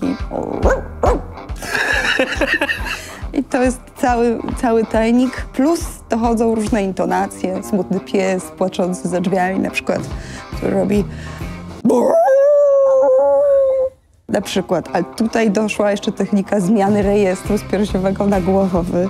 taki... I to jest cały, cały tajnik, plus dochodzą różne intonacje, smutny pies płaczący za drzwiami na przykład, który robi... Na przykład, ale tutaj doszła jeszcze technika zmiany rejestru z piersiowego na głowowy.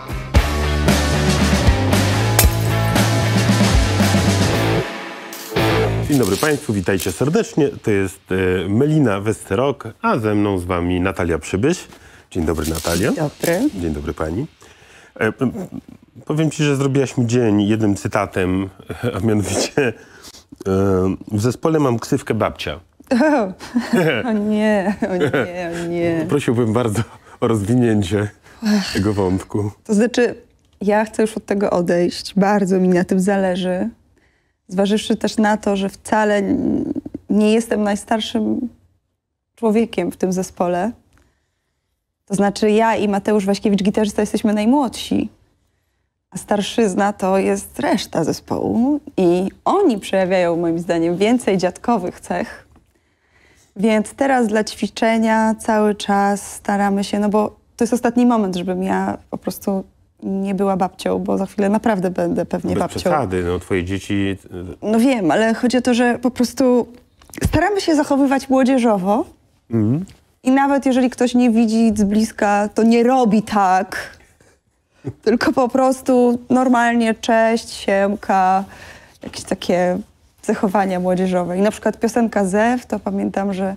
Dzień dobry Państwu, witajcie serdecznie. To jest e, Melina Westerok, a ze mną z Wami Natalia Przybyś. Dzień dobry Natalia. Dzień dobry. Dzień dobry Pani. E, powiem Ci, że zrobiłaś mi dzień jednym cytatem, a mianowicie e, w zespole mam ksywkę babcia. o nie, o nie, o nie. Prosiłbym bardzo o rozwinięcie tego wątku. To znaczy, ja chcę już od tego odejść. Bardzo mi na tym zależy. Zważywszy też na to, że wcale nie jestem najstarszym człowiekiem w tym zespole. To znaczy ja i Mateusz Waśkiewicz, gitarzysta, jesteśmy najmłodsi. A starszyzna to jest reszta zespołu i oni przejawiają moim zdaniem więcej dziadkowych cech. Więc teraz dla ćwiczenia cały czas staramy się, no bo to jest ostatni moment, żebym ja po prostu nie była babcią, bo za chwilę naprawdę będę pewnie Bez babcią. przesady, no twoje dzieci... E, no wiem, ale chodzi o to, że po prostu staramy się zachowywać młodzieżowo mm. i nawet jeżeli ktoś nie widzi z bliska, to nie robi tak, tylko po prostu normalnie cześć, siemka, jakieś takie zachowania młodzieżowe. I na przykład piosenka Zew, to pamiętam, że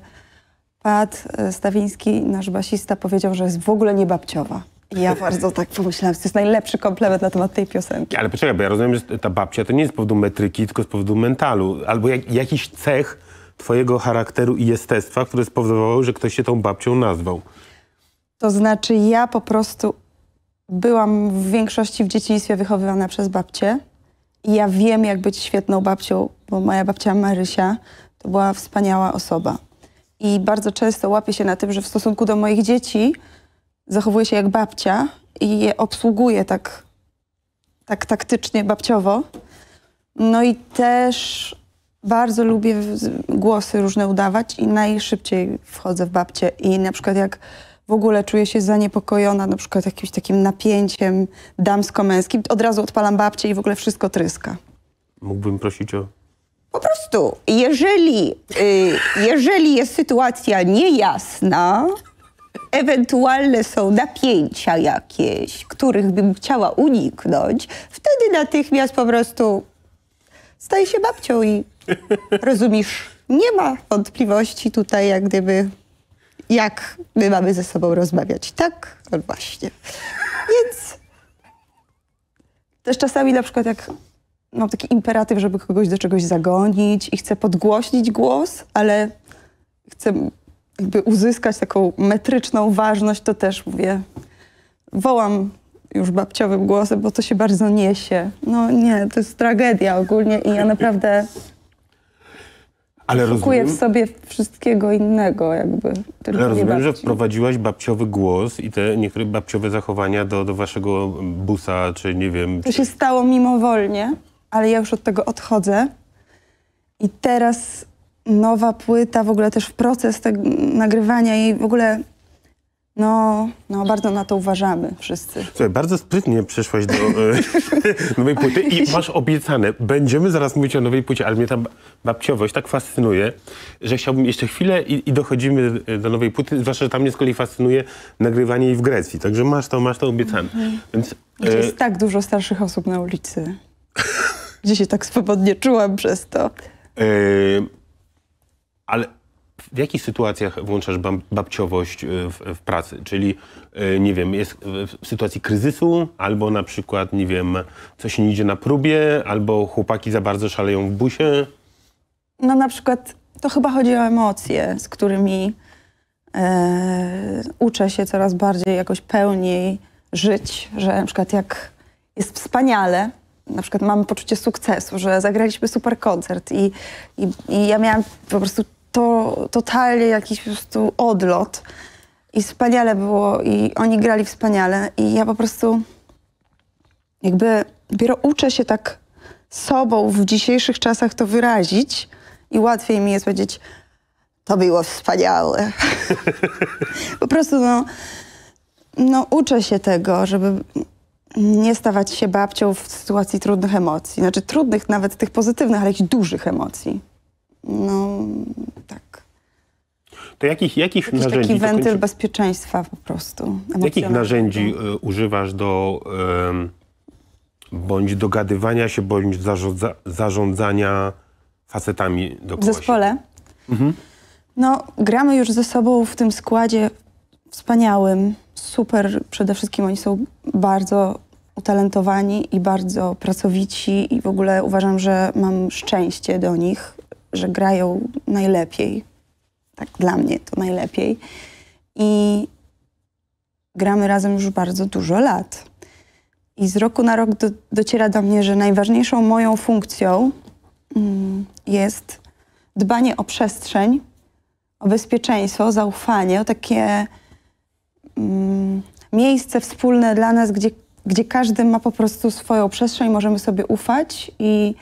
Pat e, Stawiński, nasz basista, powiedział, że jest w ogóle nie babciowa. Ja bardzo tak pomyślałam, to jest najlepszy komplement na temat tej piosenki. Ale poczekaj, bo ja rozumiem, że ta babcia to nie jest z powodu metryki, tylko z powodu mentalu, albo jak, jakiś cech twojego charakteru i jestestwa, które spowodowały, że ktoś się tą babcią nazwał. To znaczy ja po prostu byłam w większości w dzieciństwie wychowywana przez babcię i ja wiem, jak być świetną babcią, bo moja babcia Marysia to była wspaniała osoba. I bardzo często łapię się na tym, że w stosunku do moich dzieci zachowuje się jak babcia i je obsługuje tak, tak taktycznie, babciowo. No i też bardzo lubię głosy różne udawać i najszybciej wchodzę w babcie. I na przykład jak w ogóle czuję się zaniepokojona na przykład jakimś takim napięciem damsko-męskim, od razu odpalam babcię i w ogóle wszystko tryska. Mógłbym prosić o... Po prostu, jeżeli, y, jeżeli jest sytuacja niejasna, ewentualne są napięcia jakieś, których bym chciała uniknąć, wtedy natychmiast po prostu staję się babcią i rozumiesz, nie ma wątpliwości tutaj jak gdyby, jak my mamy ze sobą rozmawiać. Tak? No właśnie. Więc też czasami na przykład jak mam taki imperatyw, żeby kogoś do czegoś zagonić i chcę podgłośnić głos, ale chcę jakby uzyskać taką metryczną ważność, to też mówię, wołam już babciowym głosem, bo to się bardzo niesie. No nie, to jest tragedia ogólnie i ja naprawdę ale rozumiem, w sobie wszystkiego innego jakby. ale rozumiem, że wprowadziłaś babciowy głos i te niektóre babciowe zachowania do, do waszego busa, czy nie wiem. To czy... się stało mimowolnie, ale ja już od tego odchodzę. I teraz nowa płyta, w ogóle też w proces tego nagrywania i w ogóle no, no, bardzo na to uważamy wszyscy. Słuchaj, bardzo sprytnie przeszłaś do e, nowej płyty i masz obiecane, będziemy zaraz mówić o nowej płycie, ale mnie ta babciowość tak fascynuje, że chciałbym jeszcze chwilę i, i dochodzimy e, do nowej płyty, zwłaszcza, że tam mnie z kolei fascynuje nagrywanie jej w Grecji, także masz to, masz to obiecane. Mhm. Więc, e, jest tak dużo starszych osób na ulicy. Dzisiaj tak swobodnie czułam przez to. E, ale w jakich sytuacjach włączasz babciowość y, w, w, pracy? Czyli, y, nie wiem, jest w sytuacji kryzysu, albo na przykład, nie wiem, coś nie idzie na próbie, albo chłopaki za bardzo szaleją w busie? No na przykład to chyba chodzi o emocje, z którymi e, uczę się coraz bardziej jakoś pełniej żyć, że na przykład jak jest wspaniale, na przykład mam poczucie sukcesu, że zagraliśmy super koncert i, i, i ja miałam po prostu to totalnie jakiś po prostu odlot. I wspaniale było, i oni grali wspaniale. I ja po prostu jakby dopiero uczę się tak sobą w dzisiejszych czasach to wyrazić i łatwiej mi jest powiedzieć, to było wspaniałe. po prostu no, no uczę się tego, żeby nie stawać się babcią w sytuacji trudnych emocji. Znaczy trudnych, nawet tych pozytywnych, ale jakichś dużych emocji no tak. To jakich, jakich Jakiś narzędzi... taki wentyl kończy... bezpieczeństwa po prostu. Jakich narzędzi y, używasz do y, bądź dogadywania się, bądź zarządza, zarządzania facetami do W zespole? Mhm. No, gramy już ze sobą w tym składzie wspaniałym, super. Przede wszystkim oni są bardzo utalentowani i bardzo pracowici i w ogóle uważam, że mam szczęście do nich, że grają najlepiej. Tak dla mnie to najlepiej. I gramy razem już bardzo dużo lat. I z roku na rok do, dociera do mnie, że najważniejszą moją funkcją mm, jest dbanie o przestrzeń, o bezpieczeństwo, o zaufanie, o takie mm, miejsce wspólne dla nas, gdzie, gdzie każdy ma po prostu swoją przestrzeń, możemy sobie ufać i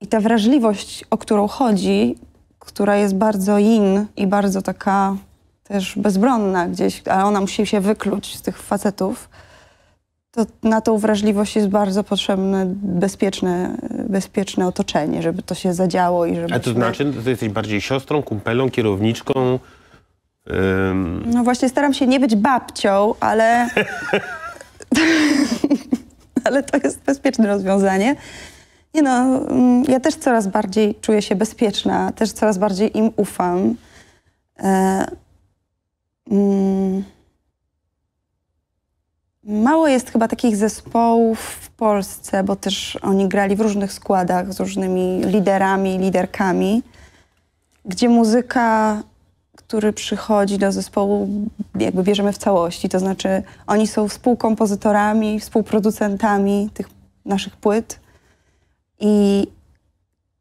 i ta wrażliwość, o którą chodzi, która jest bardzo in i bardzo taka też bezbronna gdzieś, ale ona musi się wykluć z tych facetów, to na tą wrażliwość jest bardzo potrzebne bezpieczne, bezpieczne otoczenie, żeby to się zadziało i żeby... A to znaczy, to no jesteś bardziej siostrą, kumpelą, kierowniczką? Ym... No właśnie staram się nie być babcią, ale... ale to jest bezpieczne rozwiązanie. Nie no, mm, ja też coraz bardziej czuję się bezpieczna, też coraz bardziej im ufam. E, mm, mało jest chyba takich zespołów w Polsce, bo też oni grali w różnych składach z różnymi liderami, liderkami, gdzie muzyka, który przychodzi do zespołu, jakby bierzemy w całości. To znaczy, oni są współkompozytorami, współproducentami tych naszych płyt i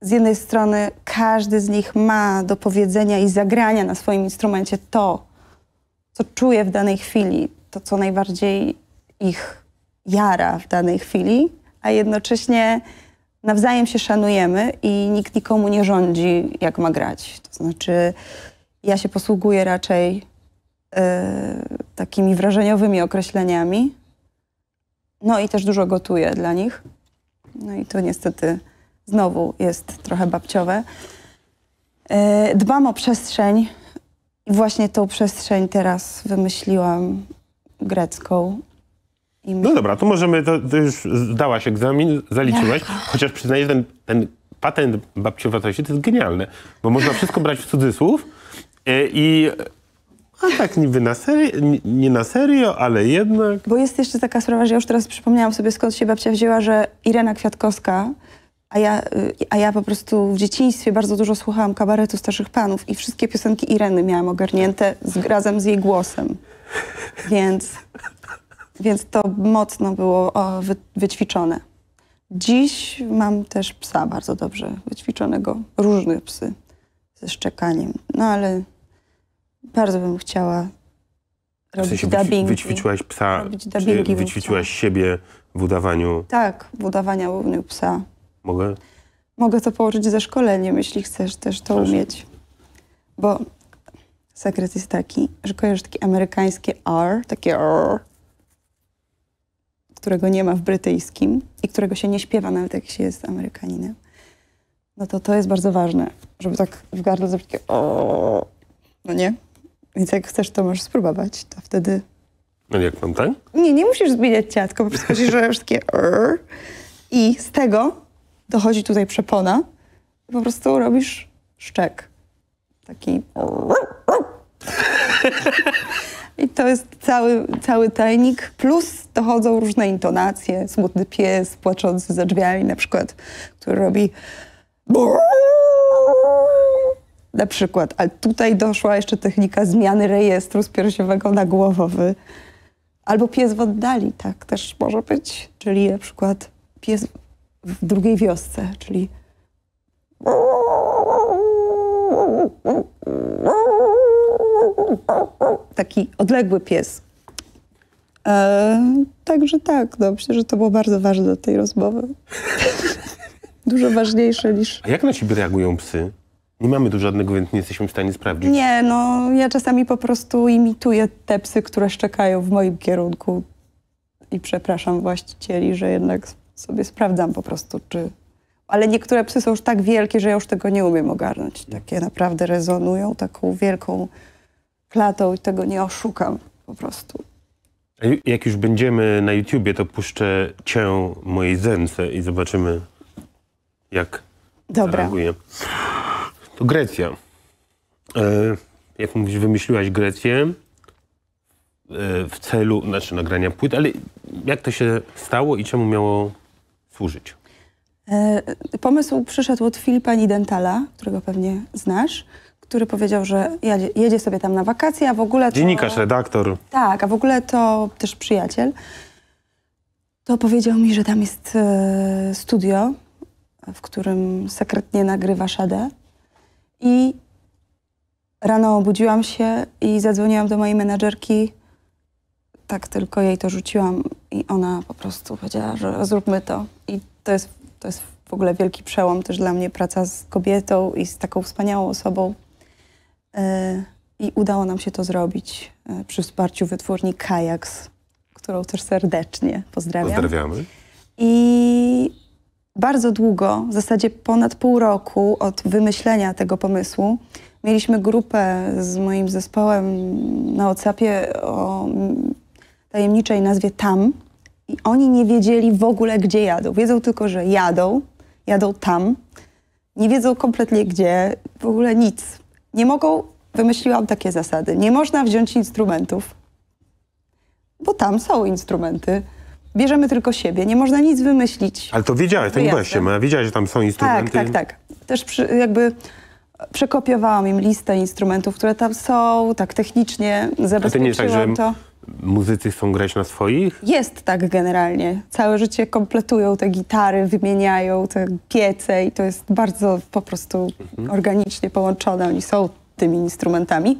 z jednej strony każdy z nich ma do powiedzenia i zagrania na swoim instrumencie to, co czuje w danej chwili, to, co najbardziej ich jara w danej chwili, a jednocześnie nawzajem się szanujemy i nikt nikomu nie rządzi, jak ma grać. To znaczy, ja się posługuję raczej yy, takimi wrażeniowymi określeniami, no i też dużo gotuję dla nich. No i to niestety znowu jest trochę babciowe. E, dbam o przestrzeń i właśnie tą przestrzeń teraz wymyśliłam grecką. My... No dobra, to możemy, to, to już zdałaś egzamin, zaliczyłaś, chociaż przyznaję, że ten, ten patent babciowatości to jest genialne, bo można wszystko brać w cudzysłów e, i a tak niby na serio, nie na serio, ale jednak. Bo jest jeszcze taka sprawa, że ja już teraz przypomniałam sobie, skąd się babcia wzięła, że Irena Kwiatkowska, a ja, y, a ja po prostu w dzieciństwie bardzo dużo słuchałam kabaretu Starszych Panów i wszystkie piosenki Ireny miałam ogarnięte z, razem z jej głosem. Więc, więc to mocno było o, wy, wyćwiczone. Dziś mam też psa bardzo dobrze wyćwiczonego, różne psy ze szczekaniem, no ale bardzo bym chciała robić w sensie dubbingi. Wyćwiczyłaś psa, dubbingi wyćwiczyłaś siebie w udawaniu? Tak, w udawaniu psa. Mogę? Mogę to połączyć ze szkoleniem, jeśli chcesz też to Proszę. umieć. Bo sekret jest taki, że kojarzysz amerykańskie R, takie R, którego nie ma w brytyjskim i którego się nie śpiewa nawet jak się jest Amerykaninem. No to to jest bardzo ważne, żeby tak w gardle zrobić takie o, no nie? Więc jak chcesz, to możesz spróbować, to wtedy... No jak mam tak? Nie, nie musisz zmieniać ciatko, po prostu że już takie... I z tego dochodzi tutaj przepona. Po prostu robisz szczek. Taki... I to jest cały, cały tajnik, plus dochodzą różne intonacje. Smutny pies płaczący za drzwiami na przykład, który robi na przykład. Ale tutaj doszła jeszcze technika zmiany rejestru z piersiowego na głowowy. Albo pies w oddali, tak też może być. Czyli na przykład pies w drugiej wiosce, czyli taki odległy pies. E, także tak, no, myślę, że to było bardzo ważne do tej rozmowy. Dużo ważniejsze niż... A jak na ciebie reagują psy? Nie mamy tu żadnego, więc nie jesteśmy w stanie sprawdzić. Nie, no ja czasami po prostu imituję te psy, które szczekają w moim kierunku i przepraszam właścicieli, że jednak sobie sprawdzam po prostu, czy... Ale niektóre psy są już tak wielkie, że ja już tego nie umiem ogarnąć. Takie naprawdę rezonują taką wielką klatą i tego nie oszukam po prostu. Jak już będziemy na YouTubie, to puszczę cię mojej zęce i zobaczymy, jak Dobra. Zareaguje. To Grecja. E, jak mówisz, wymyśliłaś Grecję e, w celu, znaczy nagrania płyt, ale jak to się stało i czemu miało służyć? E, pomysł przyszedł od Filipa Nidentala, którego pewnie znasz, który powiedział, że jedzie, jedzie sobie tam na wakacje, a w ogóle to... Dziennikarz, redaktor. Tak, a w ogóle to też przyjaciel. To powiedział mi, że tam jest e, studio, w którym sekretnie nagrywa Shadę. I rano obudziłam się i zadzwoniłam do mojej menadżerki. Tak tylko jej to rzuciłam i ona po prostu powiedziała, że zróbmy to. I to jest, to jest w ogóle wielki przełom też dla mnie, praca z kobietą i z taką wspaniałą osobą. E, I udało nam się to zrobić e, przy wsparciu wytwórni Kajaks, którą też serdecznie pozdrawiam. Pozdrawiamy. I bardzo długo, w zasadzie ponad pół roku od wymyślenia tego pomysłu, mieliśmy grupę z moim zespołem na WhatsAppie o tajemniczej nazwie Tam i oni nie wiedzieli w ogóle, gdzie jadą. Wiedzą tylko, że jadą, jadą tam. Nie wiedzą kompletnie gdzie, w ogóle nic. Nie mogą, wymyśliłam takie zasady, nie można wziąć instrumentów, bo tam są instrumenty bierzemy tylko siebie, nie można nic wymyślić. Ale to wiedziałeś, to nie się. wiedziałeś, że tam są instrumenty. Tak, tak, tak. Też przy, jakby e, przekopiowałam im listę instrumentów, które tam są, tak technicznie zabezpieczyłam A to. Nie jest tak, że... Muzycy chcą grać na swoich? Jest tak generalnie. Całe życie kompletują te gitary, wymieniają te piece i to jest bardzo po prostu mhm. organicznie połączone. Oni są tymi instrumentami.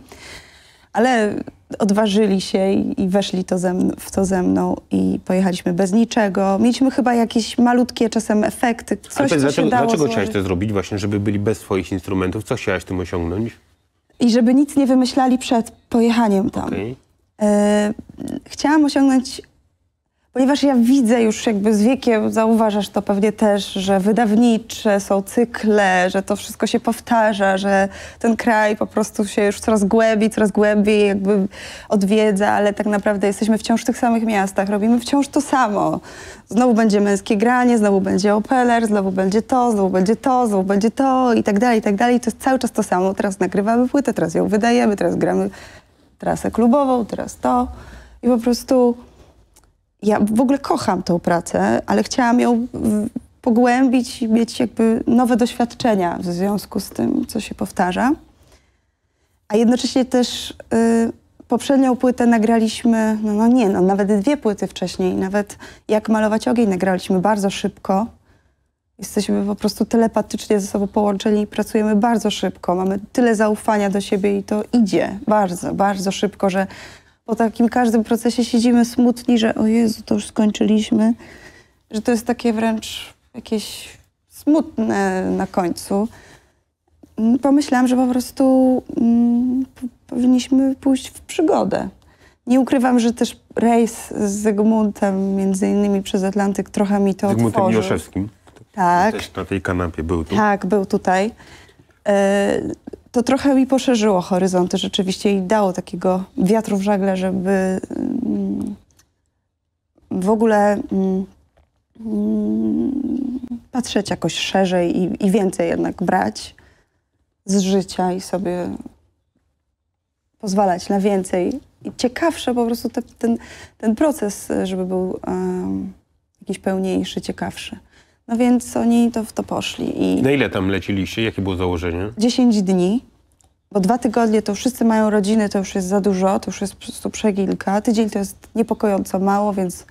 Ale odważyli się i, i weszli to ze, w to ze mną i pojechaliśmy bez niczego. Mieliśmy chyba jakieś malutkie czasem efekty, coś, Ale co dlaczego, dlaczego chciałaś to zrobić właśnie, żeby byli bez swoich instrumentów? Co chciałaś tym osiągnąć? I żeby nic nie wymyślali przed pojechaniem tam. Okay. Y, e, chciałam osiągnąć Ponieważ ja widzę już jakby z wiekiem, zauważasz to pewnie też, że wydawnicze są cykle, że to wszystko się powtarza, że ten kraj po prostu się już coraz głębiej, coraz głębiej jakby odwiedza, ale tak naprawdę jesteśmy wciąż w tych samych miastach, robimy wciąż to samo. Znowu będzie męskie granie, znowu będzie opeler, znowu będzie to, znowu będzie to, znowu będzie to i tak dalej, i tak dalej. To jest cały czas to samo. Teraz nagrywamy płytę, teraz ją wydajemy, teraz gramy trasę klubową, teraz to i po prostu ja w ogóle kocham tą pracę, ale chciałam ją pogłębić i mieć jakby nowe doświadczenia w związku z tym, co się powtarza. A jednocześnie też y, poprzednią płytę nagraliśmy, no, no nie, no, nawet dwie płyty wcześniej, nawet Jak malować ogień nagraliśmy bardzo szybko. Jesteśmy po prostu telepatycznie ze sobą połączeni i pracujemy bardzo szybko. Mamy tyle zaufania do siebie i to idzie bardzo, bardzo szybko, że po takim każdym procesie siedzimy smutni, że o Jezu, to już skończyliśmy, że to jest takie wręcz jakieś smutne na końcu. Mm, pomyślałam, że po prostu mm, powinniśmy pójść w przygodę. Nie ukrywam, że też rejs z Zygmuntem, między innymi przez Atlantyk, trochę mi to Zygmuntem otworzył. Zygmuntem Joszewskim. Tak. Też na tej kanapie był tu. Tak, był tutaj. Yy, to trochę mi poszerzyło horyzonty rzeczywiście i dało takiego wiatru w żagle, żeby mm, w ogóle mm, patrzeć jakoś szerzej i, i więcej jednak brać z życia i sobie pozwalać na więcej. I ciekawsze po prostu te, ten, ten proces, żeby był um, jakiś pełniejszy, ciekawszy. No więc oni to, w to poszli. I Na ile tam leciliście? Jakie było założenie? 10 dni, bo dwa tygodnie to wszyscy mają rodziny, to już jest za dużo, to już jest po prostu przegilka. Tydzień to jest niepokojąco mało, więc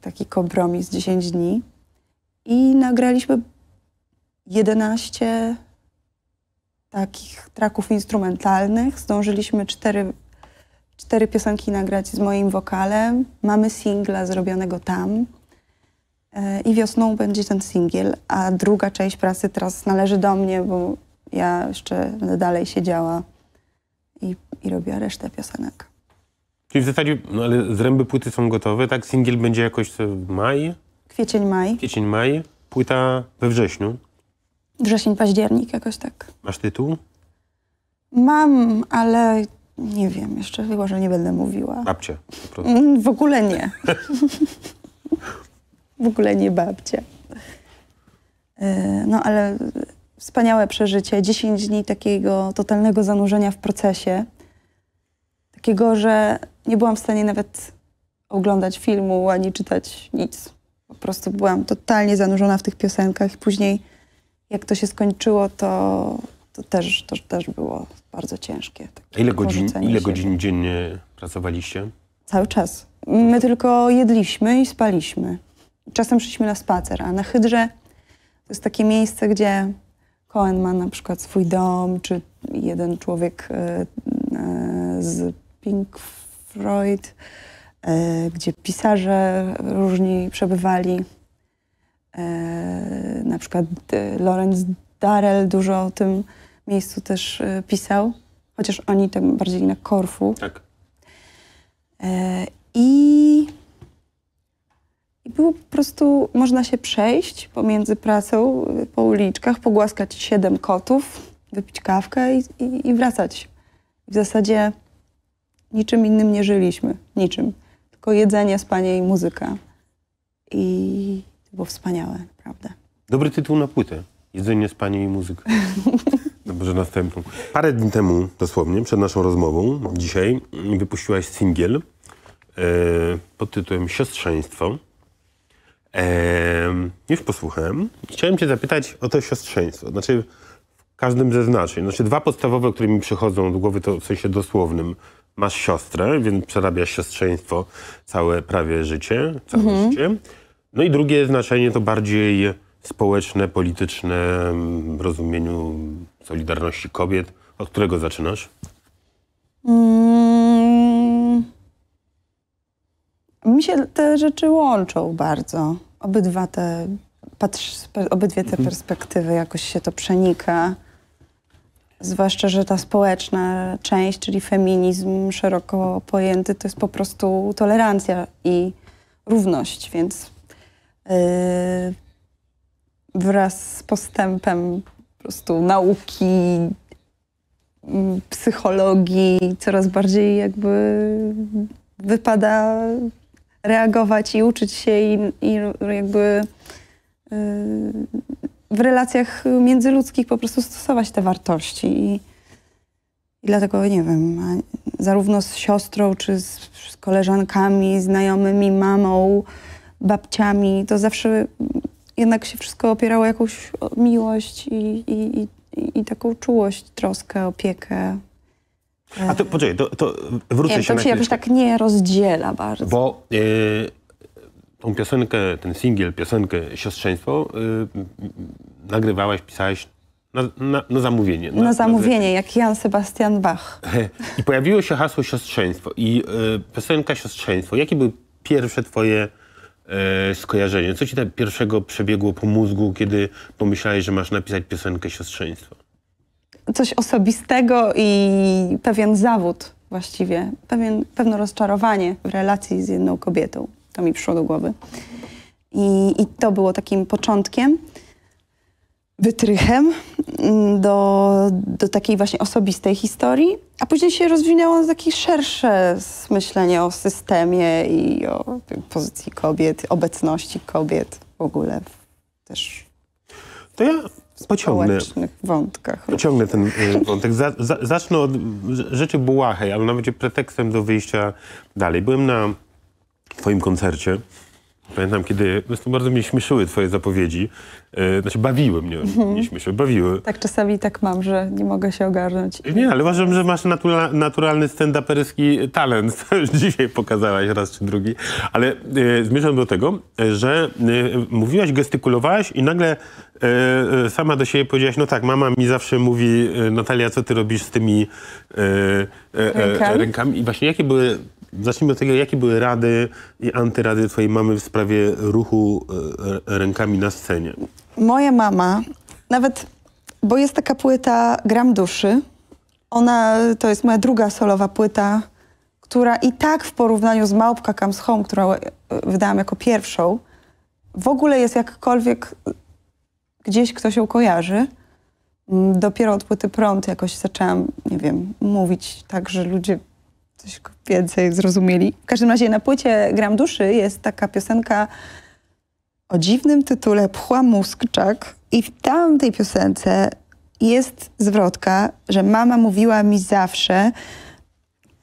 taki kompromis 10 dni. I nagraliśmy 11 takich traków instrumentalnych. Zdążyliśmy cztery, cztery piosenki nagrać z moim wokalem. Mamy singla zrobionego tam. I wiosną będzie ten singiel, a druga część pracy teraz należy do mnie, bo ja jeszcze będę dalej siedziała i, i robiła resztę piosenek. Czyli w zasadzie, no ale zręby płyty są gotowe, tak? Singiel będzie jakoś w maj? Kwiecień, maj. Kwiecień, maj. Płyta we wrześniu. Wrzesień, październik jakoś tak. Masz tytuł? Mam, ale nie wiem, jeszcze chyba, że nie będę mówiła. Babcie. W ogóle nie. w ogóle nie babcia. E, no ale wspaniałe przeżycie. 10 dni takiego totalnego zanurzenia w procesie. Takiego, że nie byłam w stanie nawet oglądać filmu ani czytać nic. Po prostu byłam totalnie zanurzona w tych piosenkach. I później, jak to się skończyło, to, to, też, to też było bardzo ciężkie. A ile godzin, ile godzin dziennie pracowaliście? Cały czas. My tylko jedliśmy i spaliśmy. Czasem szliśmy na spacer, a na Hydrze to jest takie miejsce, gdzie Cohen ma na przykład swój dom, czy jeden człowiek e, e, z Pink Freud, e, gdzie pisarze różni przebywali. Na przykład Lorenz Darrell dużo o tym miejscu też pisał, chociaż oni tak bardziej na Korfu. Tak. I i było po prostu, można się przejść pomiędzy pracą, po uliczkach, pogłaskać siedem kotów, wypić kawkę i, i, i wracać. W zasadzie niczym innym nie żyliśmy, niczym. Tylko jedzenie, spanie i muzyka. I to było wspaniałe, naprawdę. Dobry tytuł na płytę. Jedzenie, spanie i muzyka. Dobrze, no następną. Parę dni temu, dosłownie, przed naszą rozmową, dzisiaj, wypuściłaś singiel e, pod tytułem Siostrzeństwo. Eee, już posłuchałem. Chciałem Cię zapytać o to siostrzeństwo. Znaczy, w każdym ze znaczeń. Znaczy, dwa podstawowe, które mi przychodzą do głowy, to w sensie dosłownym. Masz siostrę, więc przerabiasz siostrzeństwo całe prawie życie, całe mhm. życie. No i drugie znaczenie to bardziej społeczne, polityczne w rozumieniu Solidarności Kobiet. Od którego zaczynasz? Mm. Mi się te rzeczy łączą bardzo obydwa te, patrz, obydwie te mhm. perspektywy jakoś się to przenika. Zwłaszcza, że ta społeczna część, czyli feminizm szeroko pojęty, to jest po prostu tolerancja i równość, więc yy, wraz z postępem po prostu nauki, mm, psychologii coraz bardziej jakby wypada reagować i uczyć się i, i jakby yy, w relacjach międzyludzkich po prostu stosować te wartości. I, i dlatego, nie wiem, zarówno z siostrą, czy z, z koleżankami, znajomymi, mamą, babciami, to zawsze jednak się wszystko opierało jakąś miłość i, i, i, i taką czułość, troskę, opiekę. A to poczekaj, to, to wrócę nie, się to na się jakoś tak nie rozdziela bardzo. Bo y, tą piosenkę, ten singiel, piosenkę Siostrzeństwo yy, nagrywałaś, pisałaś na, na, na, zamówienie. Na, na zamówienie, jak Jan Sebastian Bach. I pojawiło się hasło siostrzeństwo i y, piosenka siostrzeństwo. Jakie były pierwsze twoje yy, skojarzenie? Co ci tak pierwszego przebiegło po mózgu, kiedy pomyślałeś, że masz napisać piosenkę siostrzeństwo? coś osobistego i pewien zawód właściwie, pewien, pewne rozczarowanie w relacji z jedną kobietą. To mi przyszło do głowy. I, i to było takim początkiem, wytrychem mm, do, do takiej właśnie osobistej historii, a później się rozwinęło takie szersze myślenie o systemie i o pozycji kobiet, obecności kobiet w ogóle też. To ja Pociągnę. wątkach. Pociągnę ten y, wątek. Za, za, zacznę od rzeczy bułahej, ale nawet pretekstem do wyjścia dalej. Byłem na twoim koncercie Pamiętam, kiedy, zresztą bardzo mnie śmieszyły twoje zapowiedzi, e, znaczy bawiły mnie, mhm. nie śmieszyły, bawiły. Tak czasami tak mam, że nie mogę się ogarnąć. Nie, ale uważam, że masz natura naturalny stand-uperski talent, To już dzisiaj pokazałaś raz czy drugi, ale e, zmierzam do tego, że e, mówiłaś, gestykulowałaś i nagle e, e, sama do siebie powiedziałaś, no tak, mama mi zawsze mówi, e, Natalia, co ty robisz z tymi e, rękami? rękami? I właśnie jakie były Zacznijmy od tego, jakie były rady i antyrady twojej mamy w sprawie ruchu e, rękami na scenie? Moja mama, nawet, bo jest taka płyta Gram Duszy, ona, to jest moja druga solowa płyta, która i tak w porównaniu z Małpka Comes Home, którą e, wydałam jako pierwszą, w ogóle jest jakkolwiek gdzieś kto się kojarzy. Mm, dopiero od płyty prąd jakoś zaczęłam, nie wiem, mówić tak, że ludzie coś więcej zrozumieli. W każdym razie na płycie Gram Duszy jest taka piosenka o dziwnym tytule Pchła Mózgczak i w tamtej piosence jest zwrotka, że mama mówiła mi zawsze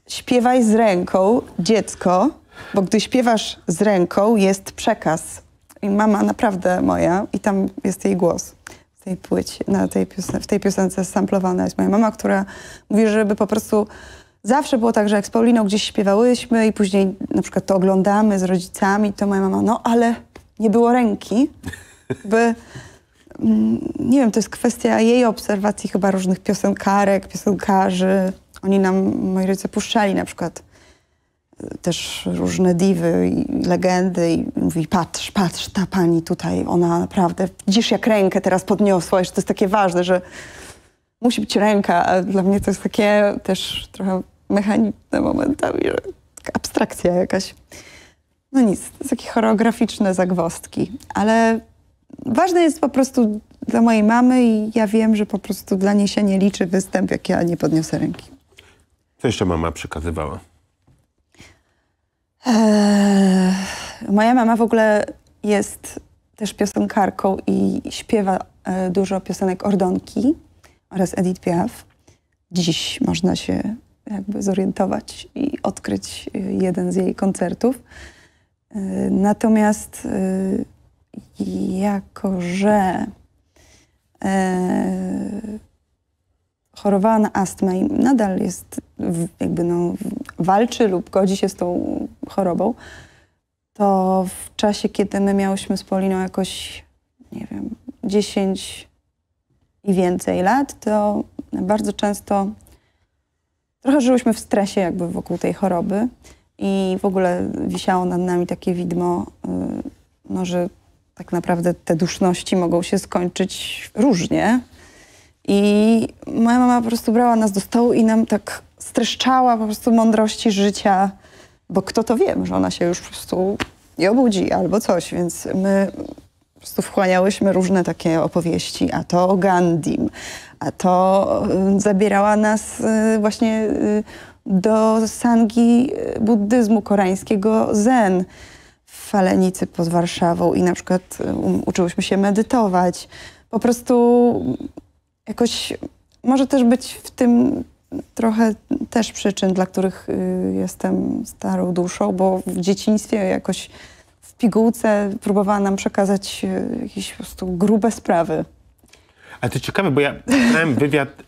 śpiewaj z ręką, dziecko, bo gdy śpiewasz z ręką jest przekaz. I mama naprawdę moja i tam jest jej głos tej płycie, na tej w tej piosence samplowana jest moja mama, która mówi, żeby po prostu Zawsze było tak, że jak z Pauliną gdzieś śpiewałyśmy i później na przykład to oglądamy z rodzicami, to moja mama, no ale nie było ręki, by... Mm, nie wiem, to jest kwestia jej obserwacji chyba różnych piosenkarek, piosenkarzy. Oni nam, moi rodzice, puszczali na przykład e, też różne diwy i legendy i mówi patrz, patrz, ta pani tutaj, ona naprawdę, widzisz jak rękę teraz podniosła, że to jest takie ważne, że musi być ręka, a dla mnie to jest takie też trochę mechaniczne momentami, że abstrakcja jakaś. No nic, to są takie choreograficzne zagwostki, ale ważne jest po prostu dla mojej mamy i ja wiem, że po prostu dla niej się nie liczy występ, jak ja nie podniosę ręki. Co jeszcze mama przekazywała? Eee, moja mama w ogóle jest też piosenkarką i śpiewa e, dużo piosenek Ordonki oraz Edith Piaf. Dziś można się jakby zorientować i odkryć y, jeden z jej koncertów. Y, natomiast y, jako, że chorowała na astmę i nadal jest, jakby no, walczy lub godzi się z tą chorobą, to w czasie, kiedy my miałyśmy z Poliną jakoś, nie wiem, 10 i więcej lat, to bardzo często trochę żyłyśmy w stresie jakby wokół tej choroby i w ogóle wisiało nad nami takie widmo, y, no, że tak naprawdę te duszności mogą się skończyć różnie. I moja mama po prostu brała nas do stołu i nam tak streszczała po prostu mądrości życia, bo kto to wie, że ona się już po prostu nie obudzi albo coś, więc my po prostu wchłaniałyśmy różne takie opowieści, a to o Gandim, a to y, zabierała nas y, właśnie y, do sangi buddyzmu koreańskiego zen w Falenicy pod Warszawą i na przykład um, uczyłyśmy się medytować. Po prostu mm, jakoś może też być w tym trochę też przyczyn, dla których jestem starą duszą, bo w dzieciństwie jakoś w pigułce próbowała nam przekazać jakieś po prostu grube sprawy. Ale to ciekawe, bo ja miałem wywiad y,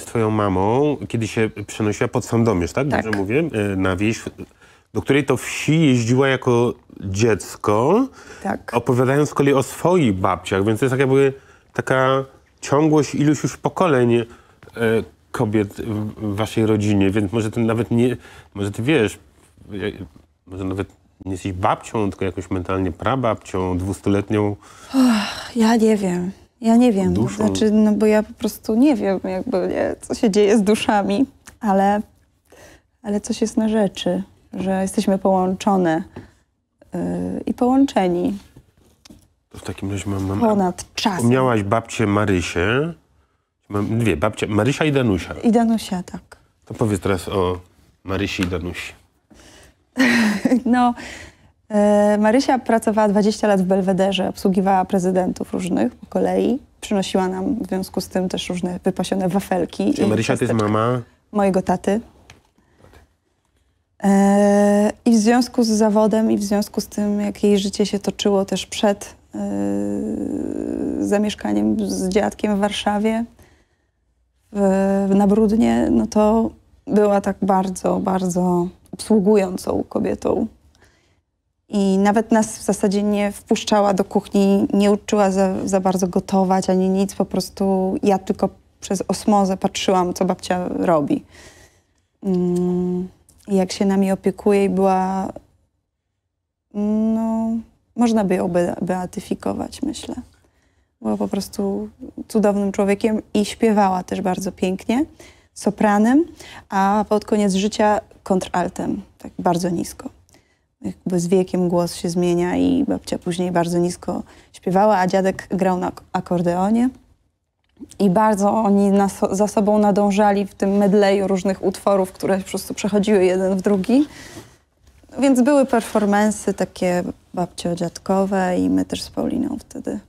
z twoją mamą, kiedy się przenosiła pod Sandomierz, tak? tak. Dobrze tak. mówię? Y, na wieś, do której to wsi jeździła jako dziecko, tak. opowiadając z kolei o swoich babciach, więc to jest tak jakby taka ciągłość iluś już pokoleń y, kobiet w waszej rodzinie, więc może ty nawet nie, może ty wiesz, e, może nawet nie jesteś babcią, tylko jakoś mentalnie prababcią, dwustuletnią. Ja nie wiem. Ja nie wiem, Duszą. znaczy, no bo ja po prostu nie wiem, jakby, nie, co się dzieje z duszami, ale, ale coś jest na rzeczy, że jesteśmy połączone yy, i połączeni. W takim razie mam... mam Ponad czas. Miałaś babcię Marysię, mam dwie, babcie, Marysia i Danusia. I Danusia, tak. To powiedz teraz o Marysi i Danusi. no... E, Marysia pracowała 20 lat w Belwederze, obsługiwała prezydentów różnych po kolei. Przynosiła nam w związku z tym też różne wypasione wafelki. Czyli Marysia, ty to jest mama? Mojego taty. E, I w związku z zawodem i w związku z tym, jak jej życie się toczyło też przed e, zamieszkaniem z dziadkiem w Warszawie, na Brudnie, no to była tak bardzo, bardzo obsługującą kobietą i nawet nas w zasadzie nie wpuszczała do kuchni, nie uczyła za, za bardzo gotować ani nic, po prostu ja tylko przez osmozę patrzyłam, co babcia robi. Mm, jak się nami opiekuje i była, no, można by ją beatyfikować, myślę. Była po prostu cudownym człowiekiem i śpiewała też bardzo pięknie, sopranem, a pod koniec życia kontraltem, tak bardzo nisko jakby z wiekiem głos się zmienia i babcia później bardzo nisko śpiewała, a dziadek grał na akordeonie. I bardzo oni za sobą nadążali w tym medleju różnych utworów, które po prostu przechodziły jeden w drugi. Więc były performensy takie babcio-dziadkowe i my też z Pauliną wtedy.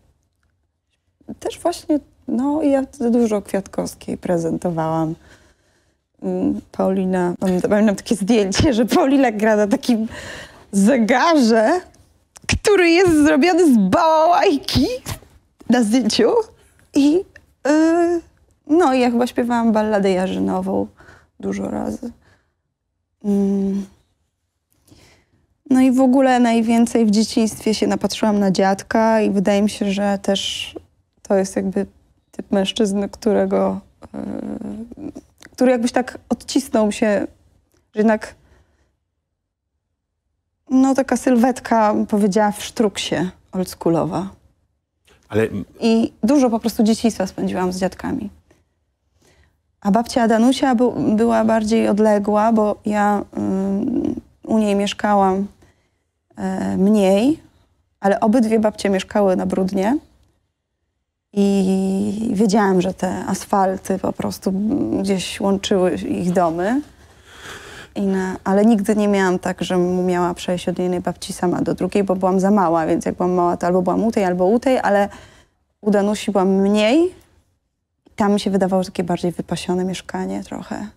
Też właśnie, no i ja dużo Kwiatkowskiej prezentowałam. Mm, Paulina, pamiętam takie zdjęcie, że Paulina gra na takim zegarze, który jest zrobiony z bałajki na zdjęciu i yy, no ja chyba śpiewałam balladę jarzynową dużo razy. Mm. No i w ogóle najwięcej w dzieciństwie się napatrzyłam na dziadka i wydaje mi się, że też to jest jakby typ mężczyzny, którego, yy, który jakbyś tak odcisnął się, że jednak no taka sylwetka, powiedziała, w sztruksie oldschoolowa. Ale... I dużo po prostu dzieciństwa spędziłam z dziadkami. A babcia Danusia była bardziej odległa, bo ja u niej mieszkałam e, mniej, ale obydwie babcie mieszkały na Brudnie. I wiedziałam, że te asfalty po prostu gdzieś łączyły ich domy inne, ale nigdy nie miałam tak, że miała przejść od jednej babci sama do drugiej, bo byłam za mała, więc jak byłam mała, to albo byłam u tej, albo u tej, ale u Danusi byłam mniej. I tam mi się wydawało takie bardziej wypasione mieszkanie trochę.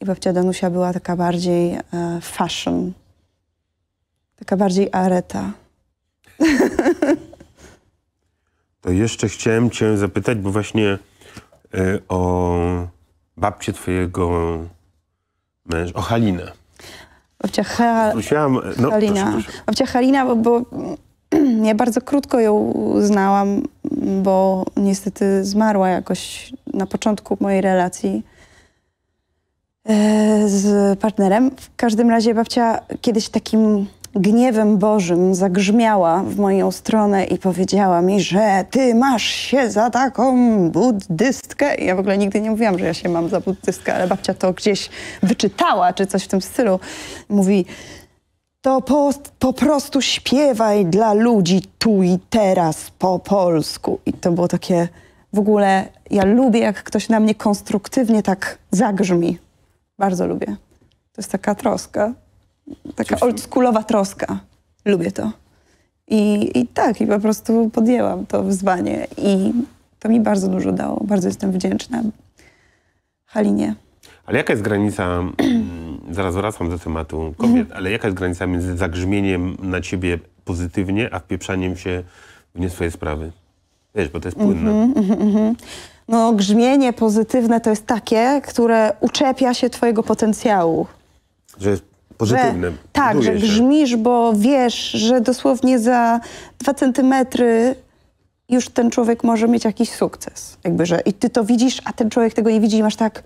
I babcia Danusia była taka bardziej e, fashion. Taka bardziej areta. To jeszcze chciałem cię zapytać, bo właśnie y, o babcie twojego męż, o Halinę. Babcia, ha e, no, Halina. Proszę, proszę. Babcia Halina, bo, bo ja bardzo krótko ją znałam, bo niestety zmarła jakoś na początku mojej relacji e, z partnerem. W każdym razie babcia kiedyś takim gniewem Bożym zagrzmiała w moją stronę i powiedziała mi, że ty masz się za taką buddystkę. ja w ogóle nigdy nie mówiłam, że ja się mam za buddystkę, ale babcia to gdzieś wyczytała, czy coś w tym stylu. Mówi, to po, po prostu śpiewaj dla ludzi tu i teraz po polsku. I to było takie w ogóle, ja lubię, jak ktoś na mnie konstruktywnie tak zagrzmi. Bardzo lubię. To jest taka troska taka oldschoolowa troska. Lubię to. I, I tak, i po prostu podjęłam to wyzwanie i to mi bardzo dużo dało. Bardzo jestem wdzięczna Halinie. Ale jaka jest granica, mm, zaraz wracam do tematu kobiet, mhm. ale jaka jest granica między zagrzmieniem na ciebie pozytywnie, a wpieprzaniem się w nie swoje sprawy? Wiesz, bo to jest płynne. Mhm, mhm, no, grzmienie pozytywne to jest takie, które uczepia się twojego potencjału. Że jest pozytywnym. Że, tak, że brzmisz, bo wiesz, że dosłownie za dwa centymetry już ten człowiek może mieć jakiś sukces. Jakby, że i ty to widzisz, a ten człowiek tego nie widzi i masz tak,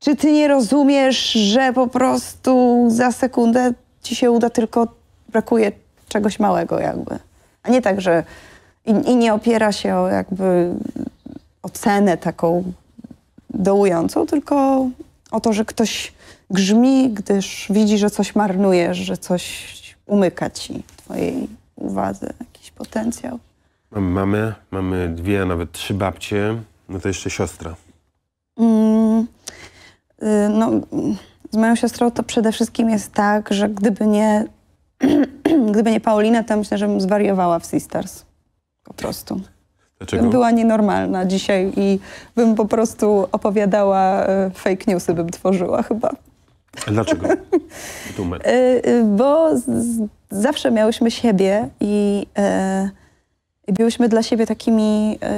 czy ty nie rozumiesz, że po prostu za sekundę ci się uda, tylko brakuje czegoś małego jakby. A nie tak, że i, i nie opiera się o jakby ocenę taką dołującą, tylko o to, że ktoś grzmi, gdyż widzi, że coś marnujesz, że coś umyka ci, twojej uwadze, jakiś potencjał. Mamy mamy dwie, a nawet trzy babcie, no to jeszcze siostra. Mm, y, no, z moją siostrą to przede wszystkim jest tak, że gdyby nie, gdyby nie Paulina, to myślę, że bym zwariowała w Sisters. Po prostu. Dlaczego? Bym była nienormalna dzisiaj i bym po prostu opowiadała, y, fake newsy bym tworzyła chyba. Dlaczego? Y, y, bo zawsze miałyśmy siebie i, e, i byłyśmy dla siebie takimi e,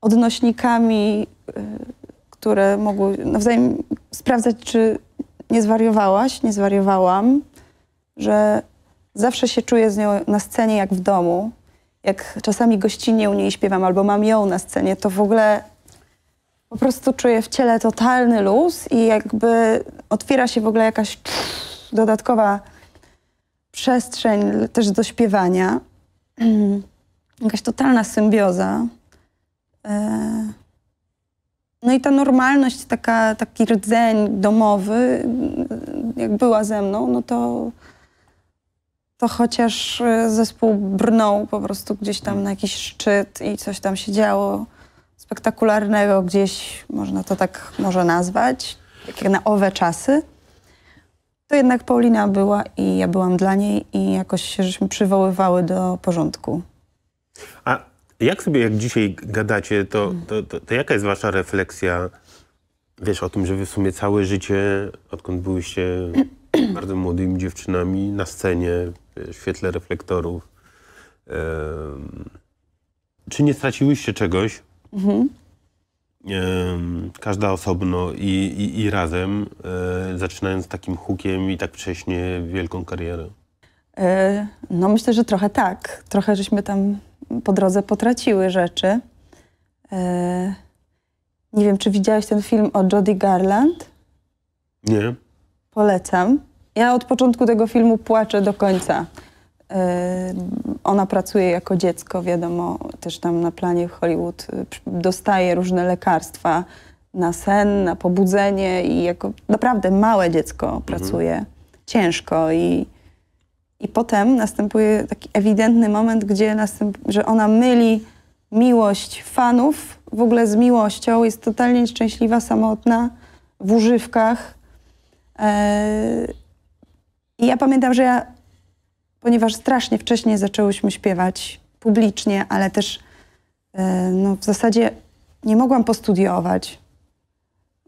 odnośnikami, e, które mogły nawzajem sprawdzać, czy nie zwariowałaś, nie zwariowałam, że zawsze się czuję z nią na scenie jak w domu. Jak czasami gościnnie u niej śpiewam albo mam ją na scenie, to w ogóle po prostu czuję w ciele totalny luz i jakby otwiera się w ogóle jakaś dodatkowa przestrzeń też do śpiewania. Jakaś totalna symbioza. E, no i ta normalność, taka, taki rdzeń domowy, jak była ze mną, no to, to chociaż e, zespół brnął po prostu gdzieś tam na jakiś szczyt i coś tam się działo spektakularnego gdzieś, można to tak może nazwać, tak jak na owe czasy, to jednak Paulina była i ja byłam dla niej i jakoś się żeśmy przywoływały do porządku. A jak sobie, jak dzisiaj gadacie, to, to, to, to jaka jest wasza refleksja, wiesz, o tym, że wy w sumie całe życie, odkąd byłyście bardzo młodymi dziewczynami na scenie, w świetle reflektorów, yy, czy nie straciłyście czegoś, Mhm. Każda osobno i, i, i razem, e, zaczynając takim hukiem i tak wcześnie wielką karierę. E, no myślę, że trochę tak. Trochę żeśmy tam po drodze potraciły rzeczy. E, nie wiem, czy widziałeś ten film o Jodie Garland? Nie. Polecam. Ja od początku tego filmu płaczę do końca. Ona pracuje jako dziecko, wiadomo, też tam na planie Hollywood y, dostaje różne lekarstwa na sen, na pobudzenie i jako naprawdę małe dziecko mhm. pracuje ciężko i, i potem następuje taki ewidentny moment, gdzie następ, że ona myli miłość fanów w ogóle z miłością, jest totalnie szczęśliwa, samotna, w używkach. E, I ja pamiętam, że ja ponieważ strasznie wcześnie zaczęłyśmy śpiewać publicznie, ale też e, no, w zasadzie nie mogłam postudiować.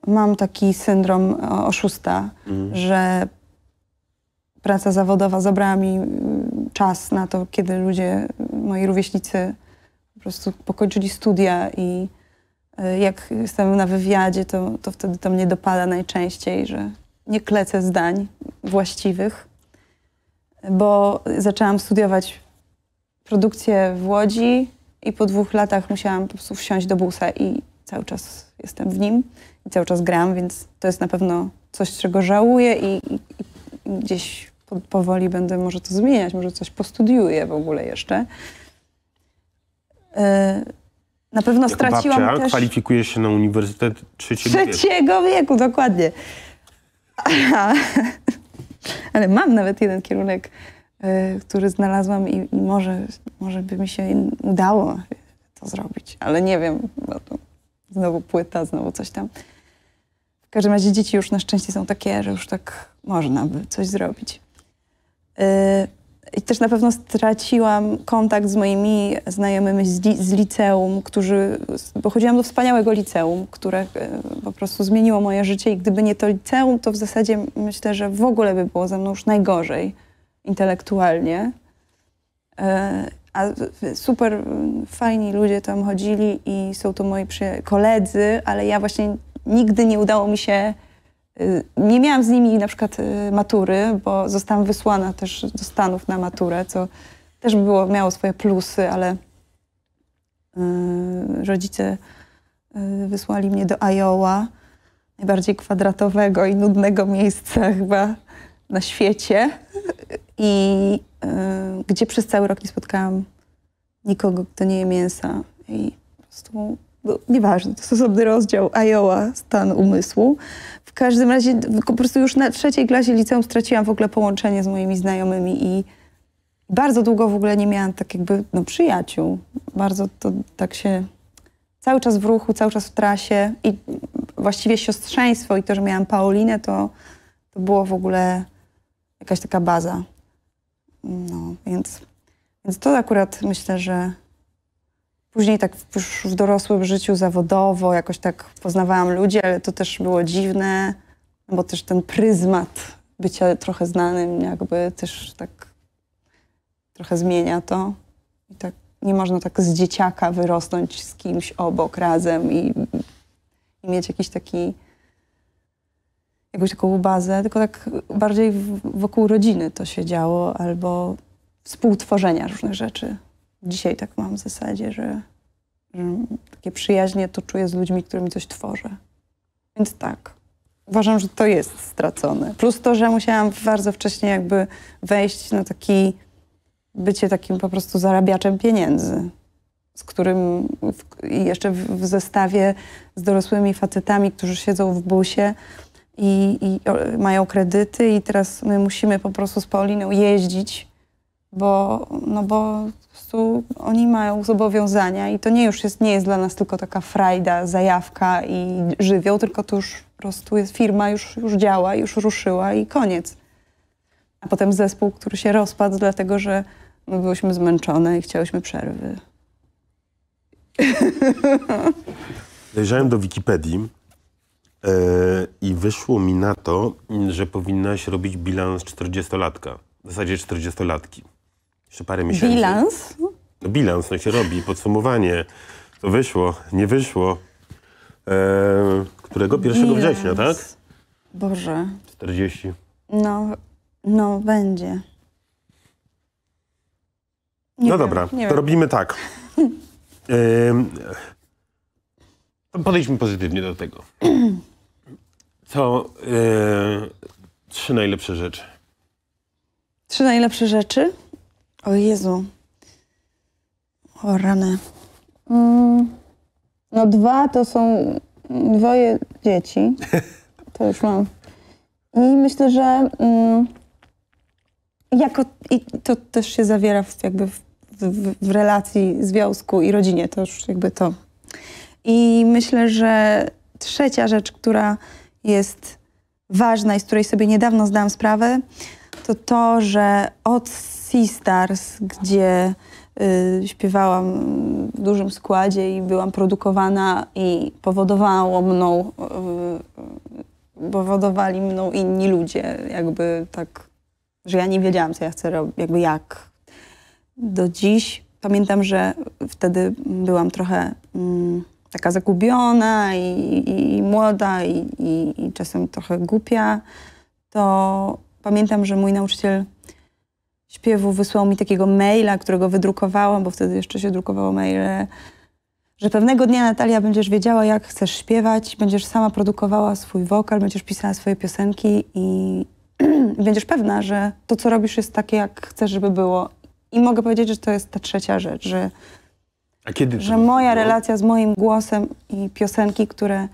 Mam taki syndrom oszusta, mhm. że praca zawodowa zabrała mi mm, czas na to, kiedy ludzie, moi rówieśnicy, po prostu pokończyli studia i e, jak jestem na wywiadzie, to, to wtedy to mnie dopada najczęściej, że nie klecę zdań właściwych bo zaczęłam studiować produkcję w Łodzi i po dwóch latach musiałam po prostu wsiąść do busa i cały czas jestem w nim i cały czas gram, więc to jest na pewno coś, czego żałuję i, i, i gdzieś po, powoli będę może to zmieniać, może coś postudiuję w ogóle jeszcze. Yy, na pewno jako straciłam babcia też... kwalifikuje się na uniwersytet trzeciego, trzeciego wieku. wieku. dokładnie. Aha. Ale mam nawet jeden kierunek, e, który znalazłam i, może, może by mi się udało to zrobić, ale nie wiem, bo no to znowu płyta, znowu coś tam. W każdym razie dzieci już na szczęście są takie, że już tak można by coś zrobić. E, i też na pewno straciłam kontakt z moimi znajomymi z, li, z liceum, którzy, bo chodziłam do wspaniałego liceum, które e, po prostu zmieniło moje życie i gdyby nie to liceum, to w zasadzie myślę, że w ogóle by było ze mną już najgorzej intelektualnie. E, a super fajni ludzie tam chodzili i są to moi koledzy, ale ja właśnie nigdy nie udało mi się Y, nie miałam z nimi na przykład y, matury, bo zostałam wysłana też do Stanów na maturę, co też było, miało swoje plusy, ale y, rodzice wysłali mnie do Iowa, najbardziej kwadratowego i nudnego miejsca chyba na świecie i gdzie przez cały rok nie spotkałam nikogo, kto nie je mięsa i po prostu no, nieważne, to jest osobny rozdział, ajoła stan umysłu. W każdym razie po prostu już na trzeciej klasie liceum straciłam w ogóle połączenie z moimi znajomymi i bardzo długo w ogóle nie miałam tak jakby no, przyjaciół. Bardzo to tak się cały czas w ruchu, cały czas w trasie i właściwie siostrzeństwo i to, że miałam Paulinę, to, to było w ogóle jakaś taka baza. No, więc, więc to akurat myślę, że Później tak już w dorosłym życiu zawodowo jakoś tak poznawałam ludzi, ale to też było dziwne, no bo też ten pryzmat bycia trochę znanym jakby też tak trochę zmienia to. I tak nie można tak z dzieciaka wyrosnąć z kimś obok razem i, i mieć jakiś taki jakąś taką bazę, tylko tak bardziej wokół rodziny to się działo albo współtworzenia różnych rzeczy dzisiaj tak mam w zasadzie, że, że takie przyjaźnie to czuję z ludźmi, którymi coś tworzę. Więc tak, uważam, że to jest stracone. Plus to, że musiałam bardzo wcześnie jakby wejść na taki bycie takim po prostu zarabiaczem pieniędzy, z którym w, jeszcze w, w, zestawie z dorosłymi facetami, którzy siedzą w busie i, i o, mają kredyty i teraz my musimy po prostu z Pauliną jeździć bo, no bo po prostu oni mają zobowiązania i to nie już jest, nie jest dla nas tylko taka frajda, zajawka i żywioł, tylko to już po prostu jest firma, już, już działa, już ruszyła i koniec. A potem zespół, który się rozpadł, dlatego że my no, byłyśmy zmęczone i chciałyśmy przerwy. Zajrzałem do Wikipedii e, i wyszło mi na to, że powinnaś robić bilans 40-latka, w zasadzie 40-latki jeszcze parę miesięcy. Bilans? No, bilans, no się robi, podsumowanie, co wyszło, nie wyszło. E, którego? 1 bilans. września, tak? Boże. 40. No, no będzie. Nie no wiem, dobra, to wiem. robimy tak. Yy, podejdźmy pozytywnie do tego. Co e, trzy najlepsze rzeczy? Trzy najlepsze rzeczy? O Jezu. O rany. Mm, no dwa to są dwoje dzieci. To już mam. I myślę, że mm, jako, i to też się zawiera w, jakby w, w, w relacji, związku i rodzinie. To już jakby to. I myślę, że trzecia rzecz, która jest ważna i z której sobie niedawno zdałam sprawę, to to, że od Sea Stars, gdzie y, śpiewałam w dużym składzie i byłam produkowana i powodowało mną, y, powodowali mną inni ludzie, jakby tak, że ja nie wiedziałam, co ja chcę robić, jakby jak. Do dziś pamiętam, że wtedy byłam trochę... Mm, taka zagubiona i, i, i młoda i, i, czasem trochę głupia, to pamiętam, że mój nauczyciel śpiewu wysłał mi takiego maila, którego wydrukowałam, bo wtedy jeszcze się drukowało maile, że pewnego dnia Natalia będziesz wiedziała, jak chcesz śpiewać, będziesz sama produkowała swój wokal, będziesz pisała swoje piosenki i będziesz pewna, że to, co robisz, jest takie, jak chcesz, żeby było. I mogę powiedzieć, że to jest ta trzecia rzecz, że, że moja było? relacja z moim głosem i piosenki, które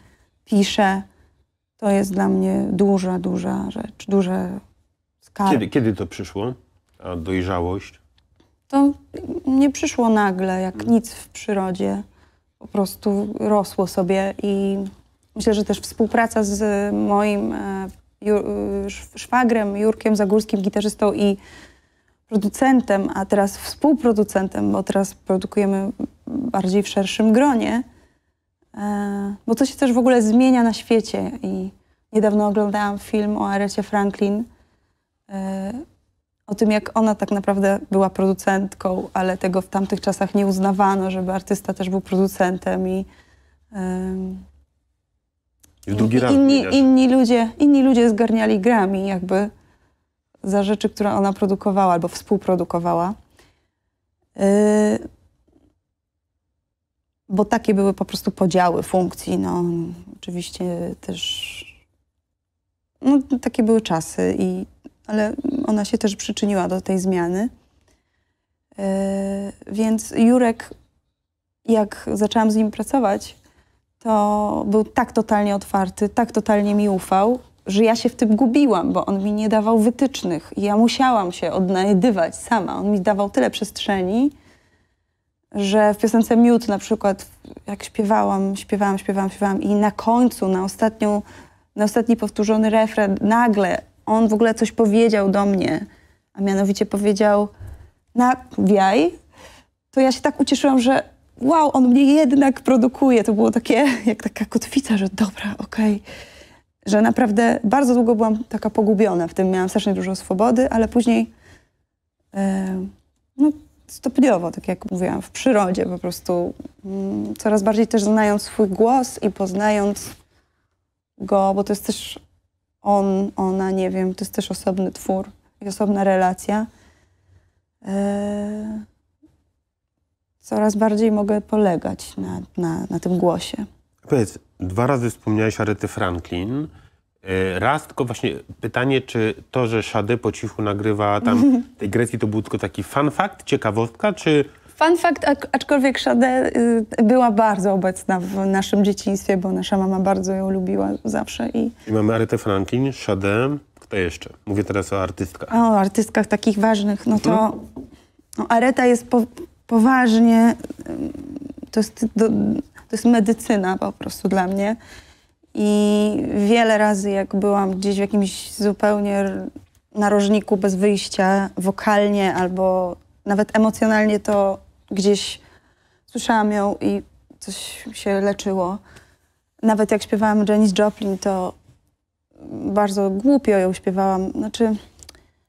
piszę, to jest dla mnie duża, duża rzecz, duże skala. Kiedy, kiedy to przyszło? A dojrzałość? To nie przyszło nagle, jak hmm. nic w przyrodzie. Po prostu rosło sobie i myślę, że też współpraca z moim e, e, szwagrem Jurkiem Zagórskim, gitarzystą i producentem, a teraz współproducentem, bo teraz produkujemy bardziej w szerszym gronie, e, bo to się też w ogóle zmienia na świecie i niedawno oglądałam film o Arecie Franklin o tym, jak ona tak naprawdę była producentką, ale tego w tamtych czasach nie uznawano, żeby artysta też był producentem i, um, I, i inni, inni, ludzie, inni ludzie zgarniali grami jakby za rzeczy, które ona produkowała albo współprodukowała. Yy, bo takie były po prostu podziały funkcji. No, oczywiście też no, takie były czasy i ale ona się też przyczyniła do tej zmiany. E, więc Jurek, jak zaczęłam z nim pracować, to był tak totalnie otwarty, tak totalnie mi ufał, że ja się w tym gubiłam, bo on mi nie dawał wytycznych. ja musiałam się odnajdywać sama. On mi dawał tyle przestrzeni, że w piosence Miód na przykład, jak śpiewałam, śpiewałam, śpiewałam, śpiewałam i na końcu, na ostatnią, na ostatni powtórzony refren nagle on w ogóle coś powiedział do mnie, a mianowicie powiedział wiaj". to ja się tak ucieszyłam, że wow, on mnie jednak produkuje. To było takie, jak taka kotwica, że dobra, okej. Okay. Że naprawdę bardzo długo byłam taka pogubiona w tym, miałam strasznie dużo swobody, ale później yy, no, stopniowo, tak jak mówiłam, w przyrodzie po prostu mm, coraz bardziej też znając swój głos i poznając go, bo to jest też on, ona, nie wiem, to jest też osobny twór i osobna relacja. Eee, coraz bardziej mogę polegać na, na, na tym głosie. Powiedz, dwa razy wspomniałeś o Franklin. E, raz, tylko właśnie pytanie, czy to, że Szade po cichu nagrywa tam tej Grecji, to był tylko taki fun fact, ciekawostka, czy Fun fact, aczkolwiek Sade y, była bardzo obecna w naszym dzieciństwie, bo nasza mama bardzo ją lubiła zawsze. I, I mamy Aretę Franklin, Sade, kto jeszcze? Mówię teraz o artystkach. O artystkach takich ważnych. No to mhm. no, Areta jest po, poważnie, y, to jest, do, to jest medycyna po prostu dla mnie. I wiele razy, jak byłam gdzieś w jakimś zupełnie narożniku bez wyjścia, wokalnie albo nawet emocjonalnie, to gdzieś słyszałam ją i coś się leczyło. Nawet jak śpiewałam Janis Joplin, to bardzo głupio ją śpiewałam. Znaczy,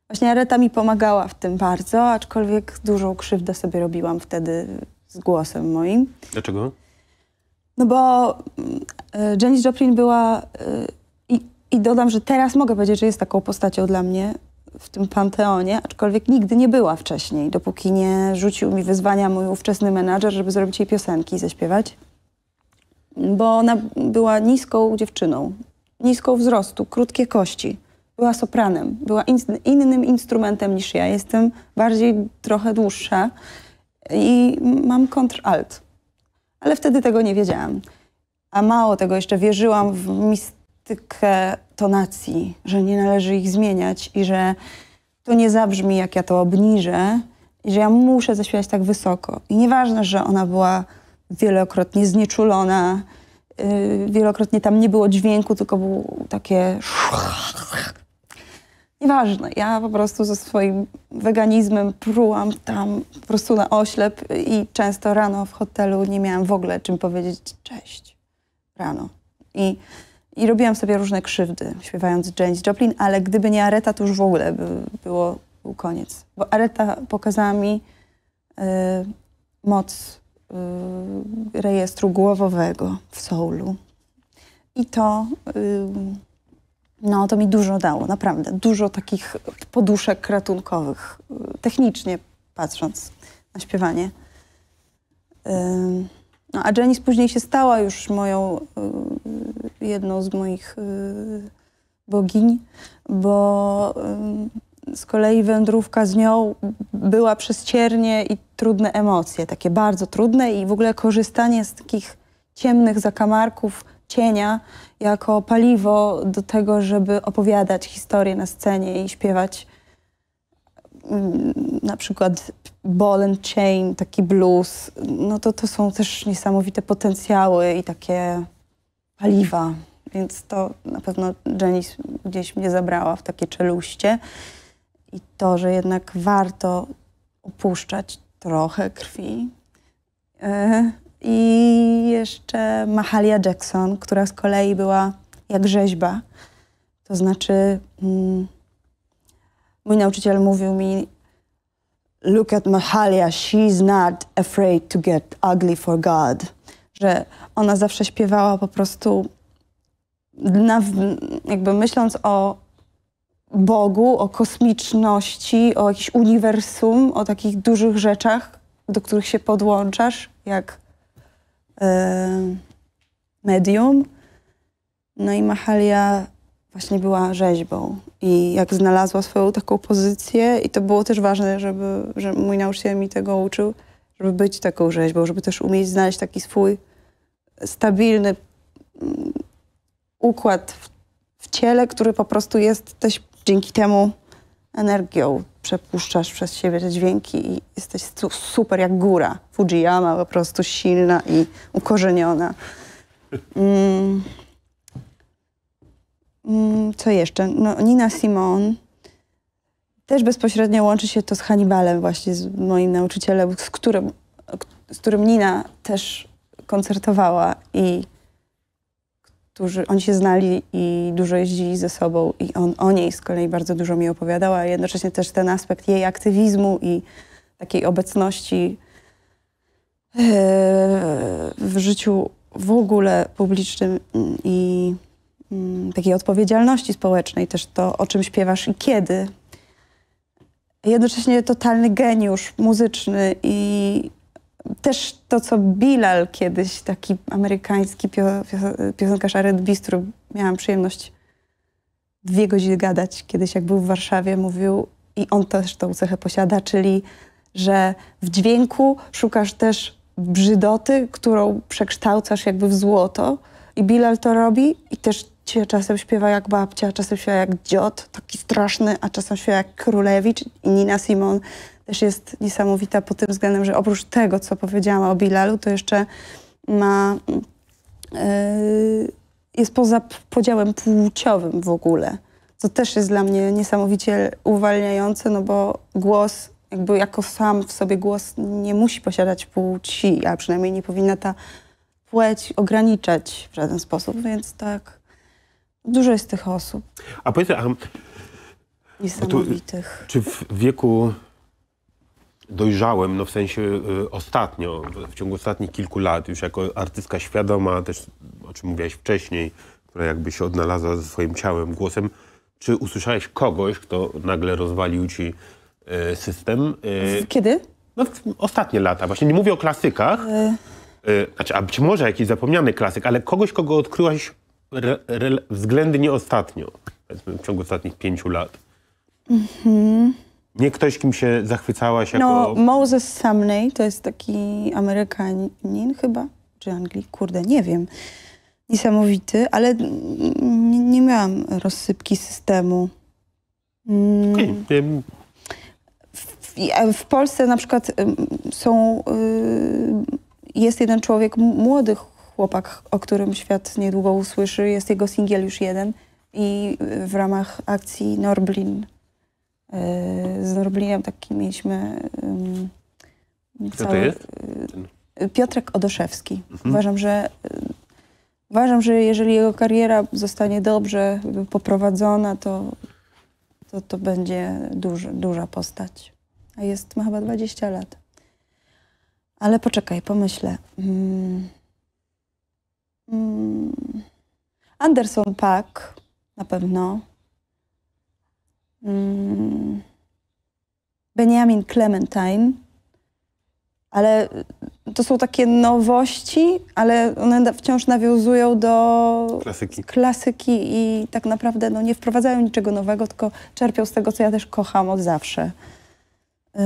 właśnie Areta mi pomagała w tym bardzo, aczkolwiek dużą krzywdę sobie robiłam wtedy z głosem moim. Dlaczego? No bo mm, e, Janis Joplin była, e, i dodam, że teraz mogę powiedzieć, że jest taką postacią dla mnie, w tym panteonie, aczkolwiek nigdy nie była wcześniej, dopóki nie rzucił mi wyzwania mój ówczesny menadżer, żeby zrobić jej piosenki i zaśpiewać. Bo ona była niską dziewczyną, niską wzrostu, krótkie kości. Była sopranem, była in innym instrumentem niż ja. Jestem bardziej trochę dłuższa i mam kontr Ale wtedy tego nie wiedziałam. A mało tego, jeszcze wierzyłam w mist stylistykę tonacji, że nie należy ich zmieniać i że to nie zabrzmi, jak ja to obniżę i że ja muszę zaśpiewać tak wysoko. I nieważne, że ona była wielokrotnie znieczulona, yy, wielokrotnie tam nie było dźwięku, tylko był takie... Nieważne, ja po prostu ze swoim weganizmem prułam tam po prostu na oślep i często rano w hotelu nie miałam w ogóle czym powiedzieć cześć rano. I i robiłam sobie różne krzywdy, śpiewając James Joplin, ale gdyby nie Areta, to już w ogóle by było, był koniec. Bo Areta pokazała mi y, moc y, rejestru głowowego w soulu. I to, y, no, to mi dużo dało, naprawdę. Dużo takich poduszek ratunkowych, y, technicznie patrząc na śpiewanie. Y, no, a Janice później się stała już moją, y, jedną z moich y, bogiń, bo y, z kolei wędrówka z nią była przez ciernie i trudne emocje, takie bardzo trudne i w ogóle korzystanie z takich ciemnych zakamarków cienia jako paliwo do tego, żeby opowiadać historię na scenie i śpiewać Mm, na przykład ball and chain, taki blues, no to to są też niesamowite potencjały i takie paliwa. Więc to na pewno Jenny gdzieś mnie zabrała w takie czeluście. I to, że jednak warto opuszczać trochę krwi. E, I jeszcze Mahalia Jackson, która z kolei była jak rzeźba. To znaczy... Mm, Mój nauczyciel mówił mi, look at Mahalia, she's not afraid to get ugly for God. Że ona zawsze śpiewała po prostu, na, jakby myśląc o Bogu, o kosmiczności, o jakiś uniwersum, o takich dużych rzeczach, do których się podłączasz, jak yy, medium. No i Mahalia właśnie była rzeźbą i jak znalazła swoją taką pozycję i to było też ważne, żeby, że mój nauczyciel mi tego uczył, żeby być taką rzeźbą, żeby też umieć znaleźć taki swój stabilny mm, układ w, w ciele, który po prostu jesteś dzięki temu energią, przepuszczasz przez siebie te dźwięki i jesteś super jak góra. Fujiyama po prostu silna i ukorzeniona. Mm. Mm, co jeszcze? No, Nina Simon. Też bezpośrednio łączy się to z Hannibalem, właśnie z moim nauczycielem, z którym, z którym Nina też koncertowała i którzy, oni się znali i dużo jeździli ze sobą i on o niej z kolei bardzo dużo mi opowiadała, a jednocześnie też ten aspekt jej aktywizmu i takiej obecności e, w życiu w ogóle publicznym i Mm, takiej odpowiedzialności społecznej, też to, o czym śpiewasz i kiedy. Jednocześnie totalny geniusz muzyczny i też to, co Bilal kiedyś, taki amerykański pio, piosenkarz R&B, z którym miałam przyjemność dwie godziny gadać kiedyś, jak był w Warszawie, mówił, i on też tą cechę posiada, czyli, że w dźwięku szukasz też brzydoty, którą przekształcasz jakby w złoto i Bilal to robi i też babcie, czasem śpiewa jak babcia, czasem śpiewa jak dziot, taki straszny, a czasem śpiewa jak królewicz i Nina Simon też jest niesamowita pod tym względem, że oprócz tego, co powiedziała o Bilalu, to jeszcze ma... Yy, jest poza podziałem płciowym w ogóle, co też jest dla mnie niesamowicie uwalniające, no bo głos, jakby jako sam w sobie głos nie musi posiadać płci, a przynajmniej nie powinna ta płeć ograniczać w żaden sposób, więc tak Dużo jest tych osób. A powiedz, a, Niesamowitych. czy w wieku dojrzałem, no w sensie y, ostatnio, w ciągu ostatnich kilku lat, już jako artystka świadoma, też o czym mówiłaś wcześniej, która jakby się odnalazła ze swoim ciałem, głosem, czy usłyszałeś kogoś, kto nagle rozwalił ci y, system? Y, Kiedy? No, ostatnie lata. Właśnie nie mówię o klasykach. Y. y... Znaczy, a być może jakiś zapomniany klasyk, ale kogoś, kogo odkryłaś re, re, względnie ostatnio, powiedzmy w ciągu ostatnich pięciu lat? Mhm. Nie ktoś, kim się zachwycałaś no, jako... No, Moses Sumney to jest taki Amerykanin chyba, czy Anglik, kurde, nie wiem. Niesamowity, ale nie, nie miałam rozsypki systemu. Mm. W, w Polsce na przykład są... Y, jest jeden człowiek, młody chłopak, o którym świat niedługo usłyszy. Jest jego singiel już jeden i w ramach akcji Norblin. E, z Norblinem taki mieliśmy... Kto to jest? E, Piotrek Odoszewski. Mhm. Uważam, że uważam, że jeżeli jego kariera zostanie dobrze poprowadzona, to, to, to będzie duży, duża postać. A jest, ma chyba 20 lat. Ale poczekaj, pomyślę. Hmm. Mm. Anderson Pack na pewno. Mm. Benjamin Clementine. Ale to są takie nowości, ale one wciąż nawiązują do klasyki. klasyki i tak naprawdę no, nie wprowadzają niczego nowego, tylko czerpią z tego, co ja też kocham od zawsze. Yy...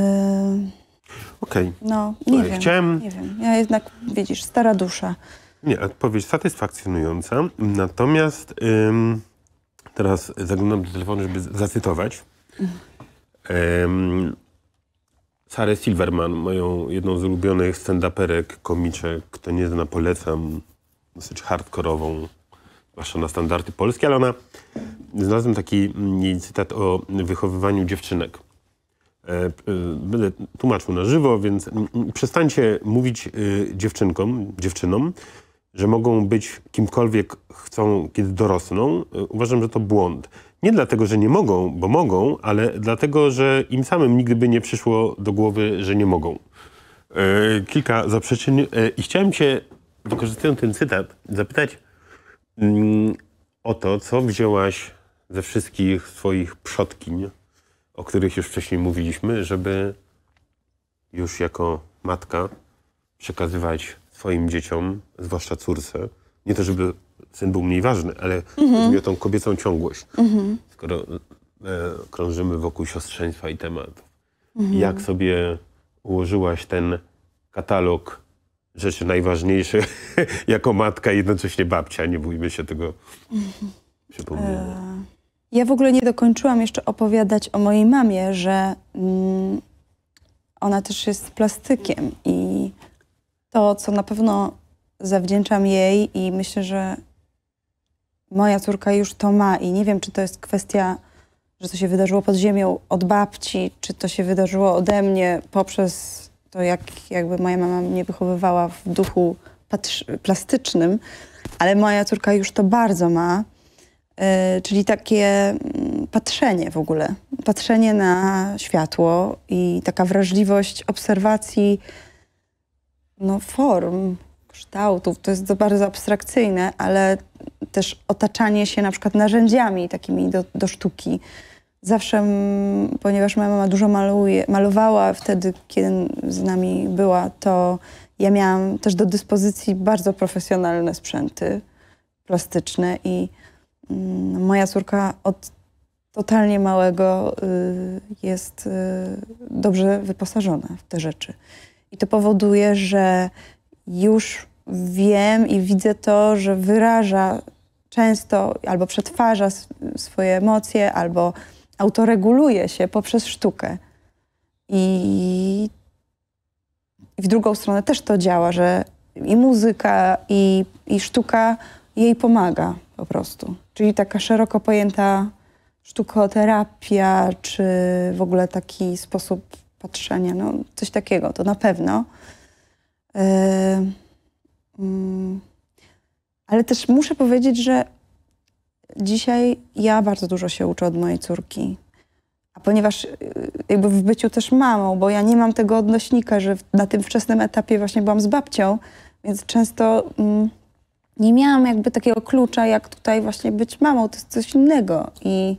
Okej. Okay. No, nie Słuchaj, wiem, chciałem... nie wiem. Ja jednak, widzisz, stara dusza. Nie, odpowiedź satysfakcjonująca. Natomiast ym, teraz zaglądam do telefonu, żeby zacytować. Ym, Sarę Silverman, moją jedną z ulubionych stand-uperek, komiczek, kto nie zna, polecam. Dosyć hardkorową, zwłaszcza na standardy polskie, ale ona... Znalazłem taki mm, jej cytat o wychowywaniu dziewczynek. E, e, będę tłumaczył na żywo, więc mm, mm, przestańcie mówić y, dziewczynkom, dziewczynom, że mogą być kimkolwiek chcą, kiedy dorosną, e, uważam, że to błąd. Nie dlatego, że nie mogą, bo mogą, ale dlatego, że im samym nigdy by nie przyszło do głowy, że nie mogą. E, kilka zaprzeczeń. E, I chciałem cię, wykorzystując ten cytat, zapytać mm, o to, co wzięłaś ze wszystkich swoich przodkiń, o których już wcześniej mówiliśmy, żeby już jako matka przekazywać swoim dzieciom, zwłaszcza córce, nie to, żeby syn był mniej ważny, ale mhm. chodzi mi o tą kobiecą ciągłość. Mhm. Skoro e, krążymy wokół siostrzeństwa i tematów, mhm. jak sobie ułożyłaś ten katalog rzeczy najważniejszych jako matka i jednocześnie babcia, nie bójmy się tego przypomnienia. E, ja w ogóle nie dokończyłam jeszcze opowiadać o mojej mamie, że mm, ona też jest plastykiem i to, co na pewno zawdzięczam jej i myślę, że moja córka już to ma i nie wiem, czy to jest kwestia, że to się wydarzyło pod ziemią od babci, czy to się wydarzyło ode mnie poprzez to, jak jakby moja mama mnie wychowywała w duchu plastycznym, ale moja córka już to bardzo ma, yy, czyli takie mm, patrzenie w ogóle, patrzenie na światło i taka wrażliwość obserwacji, no, form, kształtów, to jest to bardzo abstrakcyjne, ale też otaczanie się na przykład narzędziami takimi do, do sztuki. Zawsze, ponieważ moja mama dużo maluje, malowała wtedy, kiedy z nami była, to ja miałam też do dyspozycji bardzo profesjonalne sprzęty plastyczne i mm, moja córka od totalnie małego y, jest y, dobrze wyposażona w te rzeczy. I to powoduje, że już wiem i widzę to, że wyraża często albo przetwarza swoje emocje, albo autoreguluje się poprzez sztukę. I w drugą stronę też to działa, że i muzyka, i, i sztuka jej pomaga po prostu. Czyli taka szeroko pojęta sztukoterapia, czy w ogóle taki sposób patrzenia, no coś takiego, to na pewno. Yy, yy. Ale też muszę powiedzieć, że dzisiaj ja bardzo dużo się uczę od mojej córki. A ponieważ e, jakby w byciu też mamą, bo ja nie mam tego odnośnika, że na tym wczesnym etapie właśnie byłam z babcią, więc często mm, nie miałam jakby takiego klucza, jak tutaj właśnie być mamą. To jest coś innego. I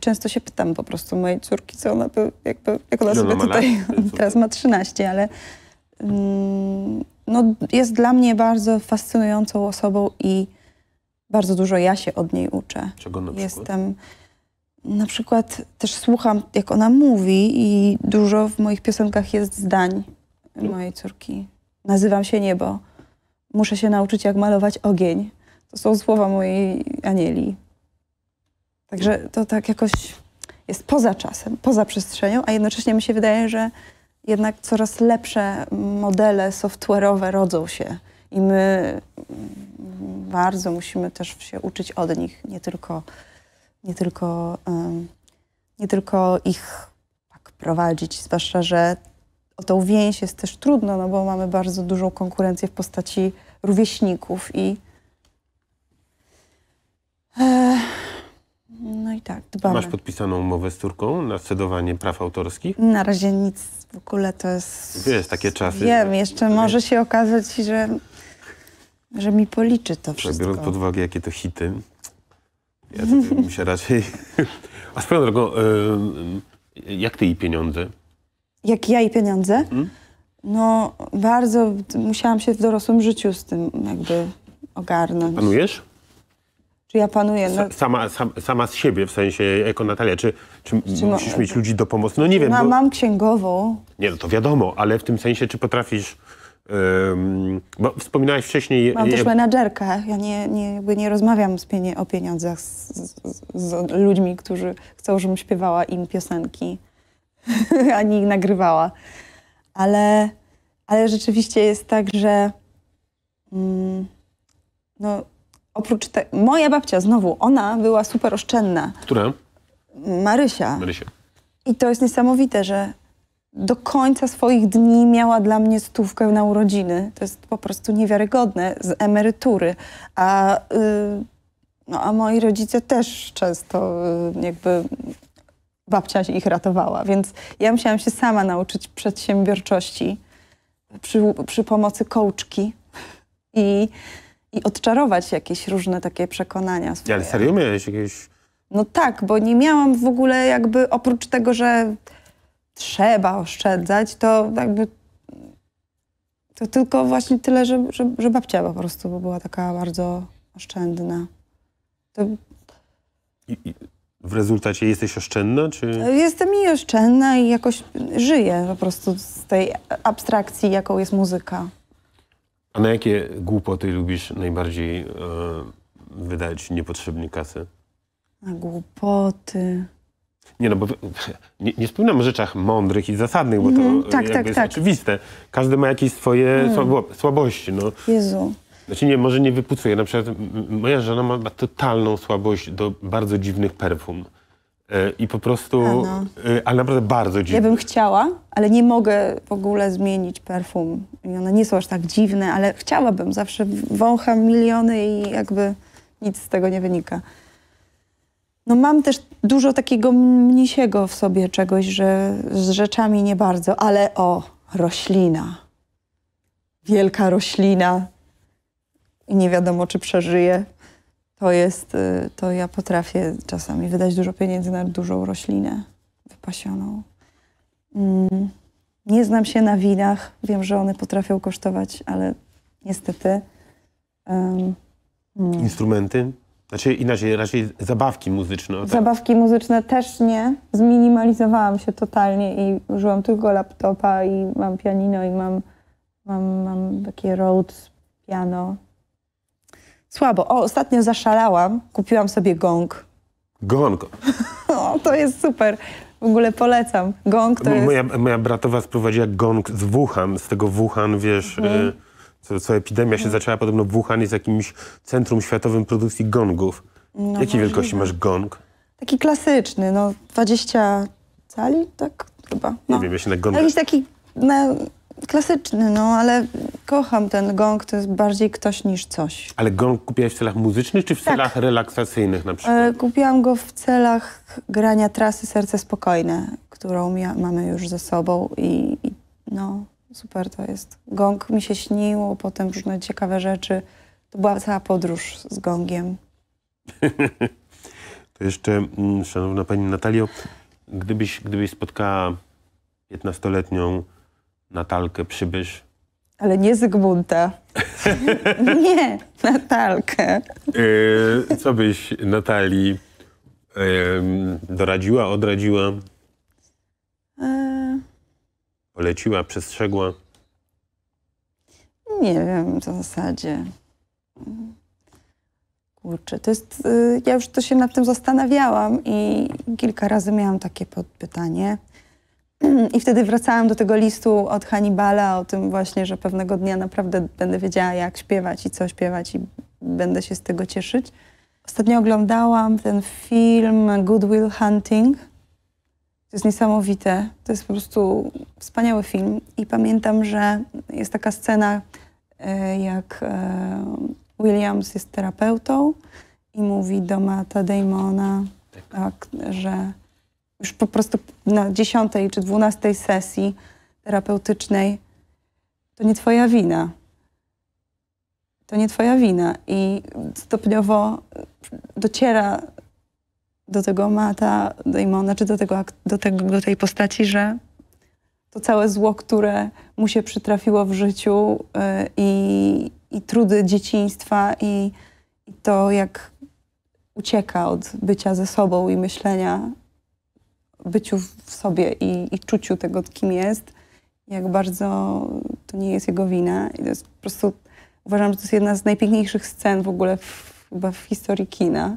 często się pytam po prostu mojej córki, co ona by, jakby, jak ona sobie tutaj, teraz ma 13, ale mm, no, jest dla mnie bardzo fascynującą osobą i bardzo dużo ja się od niej uczę. Czego na przykład? Jestem, na przykład też słucham, jak ona mówi i dużo w moich piosenkach jest zdań mojej córki. Nazywam się niebo. Muszę się nauczyć, jak malować ogień. To są słowa mojej Anieli. Także to tak jakoś jest poza czasem, poza przestrzenią, a jednocześnie mi się wydaje, że jednak coraz lepsze modele software'owe rodzą się i my bardzo musimy też się uczyć od nich, nie tylko, nie tylko, nie tylko ich tak prowadzić, zwłaszcza, że o tą więź jest też trudno, no bo mamy bardzo dużą konkurencję w postaci rówieśników i... E, i tak dbamy. Masz podpisaną umowę z Turką na cedowanie praw autorskich? Na razie nic w ogóle to jest... Jest takie czasy. Wiem, że... jeszcze może się okazać, że, że mi policzy to wszystko. Biorąc pod uwagę, jakie to hity, ja bym się raczej... A swoją drogą, jak ty i pieniądze? Jak ja i pieniądze? Hmm? No bardzo musiałam się w dorosłym życiu z tym jakby ogarnąć. Panujesz? Czy ja panuję? No... Sama, sama, sama z siebie, w sensie jako Natalia, czy, czy, czy musisz ma... mieć ludzi do pomocy? No nie wiem. Ma, bo... Mam księgową. Nie, no to wiadomo, ale w tym sensie, czy potrafisz... Um, bo wspominałeś wcześniej... Mam też menadżerkę. Ja nie, nie, jakby nie rozmawiam z pieni o pieniądzach z, z, z, ludźmi, którzy chcą, żebym śpiewała im piosenki, ani nagrywała. Ale, ale rzeczywiście jest tak, że mm, no, oprócz tego, moja babcia znowu, ona była super oszczędna. Która? Marysia. Marysia. I to jest niesamowite, że do końca swoich dni miała dla mnie stówkę na urodziny. To jest po prostu niewiarygodne z emerytury. A, yy, no, a moi rodzice też często yy, jakby babcia ich ratowała, więc ja musiałam się sama nauczyć przedsiębiorczości przy, przy pomocy kołczki. I i odczarować jakieś różne takie przekonania swoje. Ale serio miałeś jakieś... No tak, bo nie miałam w ogóle jakby oprócz tego, że trzeba oszczędzać, to jakby to tylko właśnie tyle, że, że, że babcia po prostu była taka bardzo oszczędna. To... I, i w rezultacie jesteś oszczędna? Czy... Jestem i oszczędna i jakoś żyję po prostu z tej abstrakcji, jaką jest muzyka. A na jakie głupoty lubisz najbardziej e, wydać niepotrzebnie kasy? Na głupoty. Nie no, bo nie, nie wspominam o rzeczach mądrych i zasadnych, bo mm, to mhm. tak, tak, jest tak. oczywiste. Każdy ma jakieś swoje mm. słabo, słabości. No. Jezu. Znaczy nie, może nie wypucuję. Na przykład moja żona ma totalną słabość do bardzo dziwnych perfum. E, I po prostu, no. E, ale naprawdę bardzo dziwne. Ja bym chciała, ale nie mogę w ogóle zmienić perfum. I one nie są aż tak dziwne, ale chciałabym. Zawsze wącham miliony i jakby nic z tego nie wynika. No mam też dużo takiego mnisiego w sobie czegoś, że z rzeczami nie bardzo, ale o, roślina. Wielka roślina. I nie wiadomo, czy przeżyje to jest, y, to ja potrafię czasami wydać dużo pieniędzy na dużą roślinę wypasioną. Mm, nie znam się na winach, wiem, że one potrafią kosztować, ale niestety. Um, nie. Instrumenty? Znaczy inaczej, raczej zabawki muzyczne. Tak? Zabawki muzyczne też nie. Zminimalizowałam się totalnie i użyłam tylko laptopa i mam pianino i mam, mam, mam takie Rhodes piano, Słabo. O, ostatnio zaszalałam, kupiłam sobie gong. Gong. o, to jest super. W ogóle polecam. Gong to moja, jest... Moja bratowa sprowadziła gong z Wuhan, z tego Wuhan, wiesz... Mhm. Y co, co, epidemia się mhm. zaczęła podobno w Wuhan jest jakimś centrum światowym produkcji gongów. No Jakiej wielkości masz gong? Taki klasyczny, no 20 cali, tak chyba. No. Nie wiem, ja się na Jakiś taki na, Klasyczny, no ale kocham ten gong, to jest bardziej ktoś niż coś. Ale gong kupiłaś w celach muzycznych czy w tak. celach relaksacyjnych na przykład? E, kupiłam go w celach grania trasy Serce Spokojne, którą mia, mamy już ze sobą i, i, no super to jest. Gong mi się śniło, potem różne ciekawe rzeczy. To była cała podróż z gongiem. to jeszcze, mm, szanowna pani Natalio, gdybyś, gdybyś spotkała 15-letnią Natalkę Przybysz. Ale nie Zygmunta. nie, Natalkę. E, co byś Natalii doradziła, odradziła? E. Poleciła, przestrzegła? Nie wiem w zasadzie. Kurczę, to jest, y, ja już to się nad tym zastanawiałam i kilka razy miałam takie pytanie. I wtedy wracałam do tego listu od Hannibala o tym właśnie, że pewnego dnia naprawdę będę wiedziała, jak śpiewać i co śpiewać i będę się z tego cieszyć. Ostatnio oglądałam ten film Good Will Hunting. To jest niesamowite. To jest po prostu wspaniały film. I pamiętam, że jest taka scena, e, jak e, Williams jest terapeutą i mówi do Mata Damona, tak. tak że już po prostu na dziesiątej czy dwunastej sesji terapeutycznej, to nie twoja wina. To nie twoja wina. I stopniowo dociera do tego Mata, do Imona, czy do, tego, do, tego, do tej postaci, że to całe zło, które mu się przytrafiło w życiu yy, i, i trudy dzieciństwa i, i to, jak ucieka od bycia ze sobą i myślenia byciu w sobie i, i czuciu tego, kim jest, jak bardzo to nie jest jego wina. I to jest po prostu, uważam, że to jest jedna z najpiękniejszych scen w ogóle w, chyba w historii kina.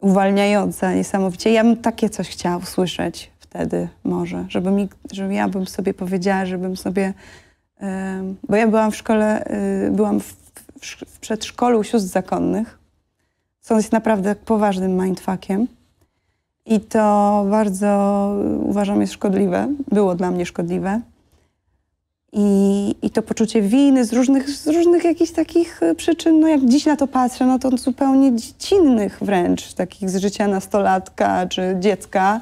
Uwalniająca niesamowicie. Ja bym takie coś chciała usłyszeć wtedy może, żeby, mi, żeby ja bym sobie powiedziała, żebym sobie... Yy, bo ja byłam w szkole, yy, byłam w, w, w przedszkolu sióstr zakonnych, co jest naprawdę poważnym mindfuckiem. I to bardzo uważam jest szkodliwe, było dla mnie szkodliwe. I, I to poczucie winy z różnych, z różnych jakichś takich e, przyczyn, no jak dziś na to patrzę, no to zupełnie dziecinnych wręcz, takich z życia nastolatka czy dziecka.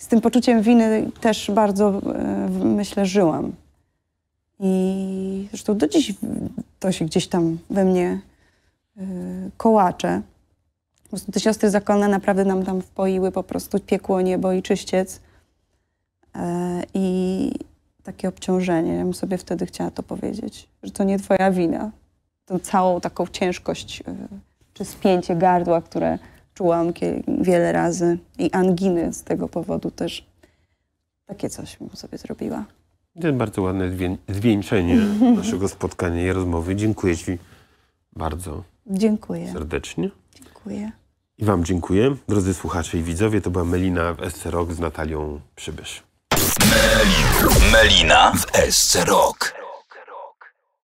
Z tym poczuciem winy też bardzo, e, myślę, żyłam. I zresztą do dziś to się gdzieś tam we mnie e, kołacze. Po prostu te siostry zakonne naprawdę nam tam wpoiły po prostu piekło, niebo i czyściec. E, I takie obciążenie. Ja bym sobie wtedy chciała to powiedzieć, że to nie twoja wina. Tą całą taką ciężkość e, czy spięcie gardła, które czułam wiele razy i anginy z tego powodu też. Takie coś bym sobie zrobiła. To jest bardzo ładne zwię zwieńczenie naszego spotkania i rozmowy. Dziękuję Ci bardzo. Dziękuję. Serdecznie. Dziękuję. I Wam dziękuję. Drodzy słuchacze i widzowie, to była Melina w SC Rock z Natalią Przybysz. Melina w SC Rock.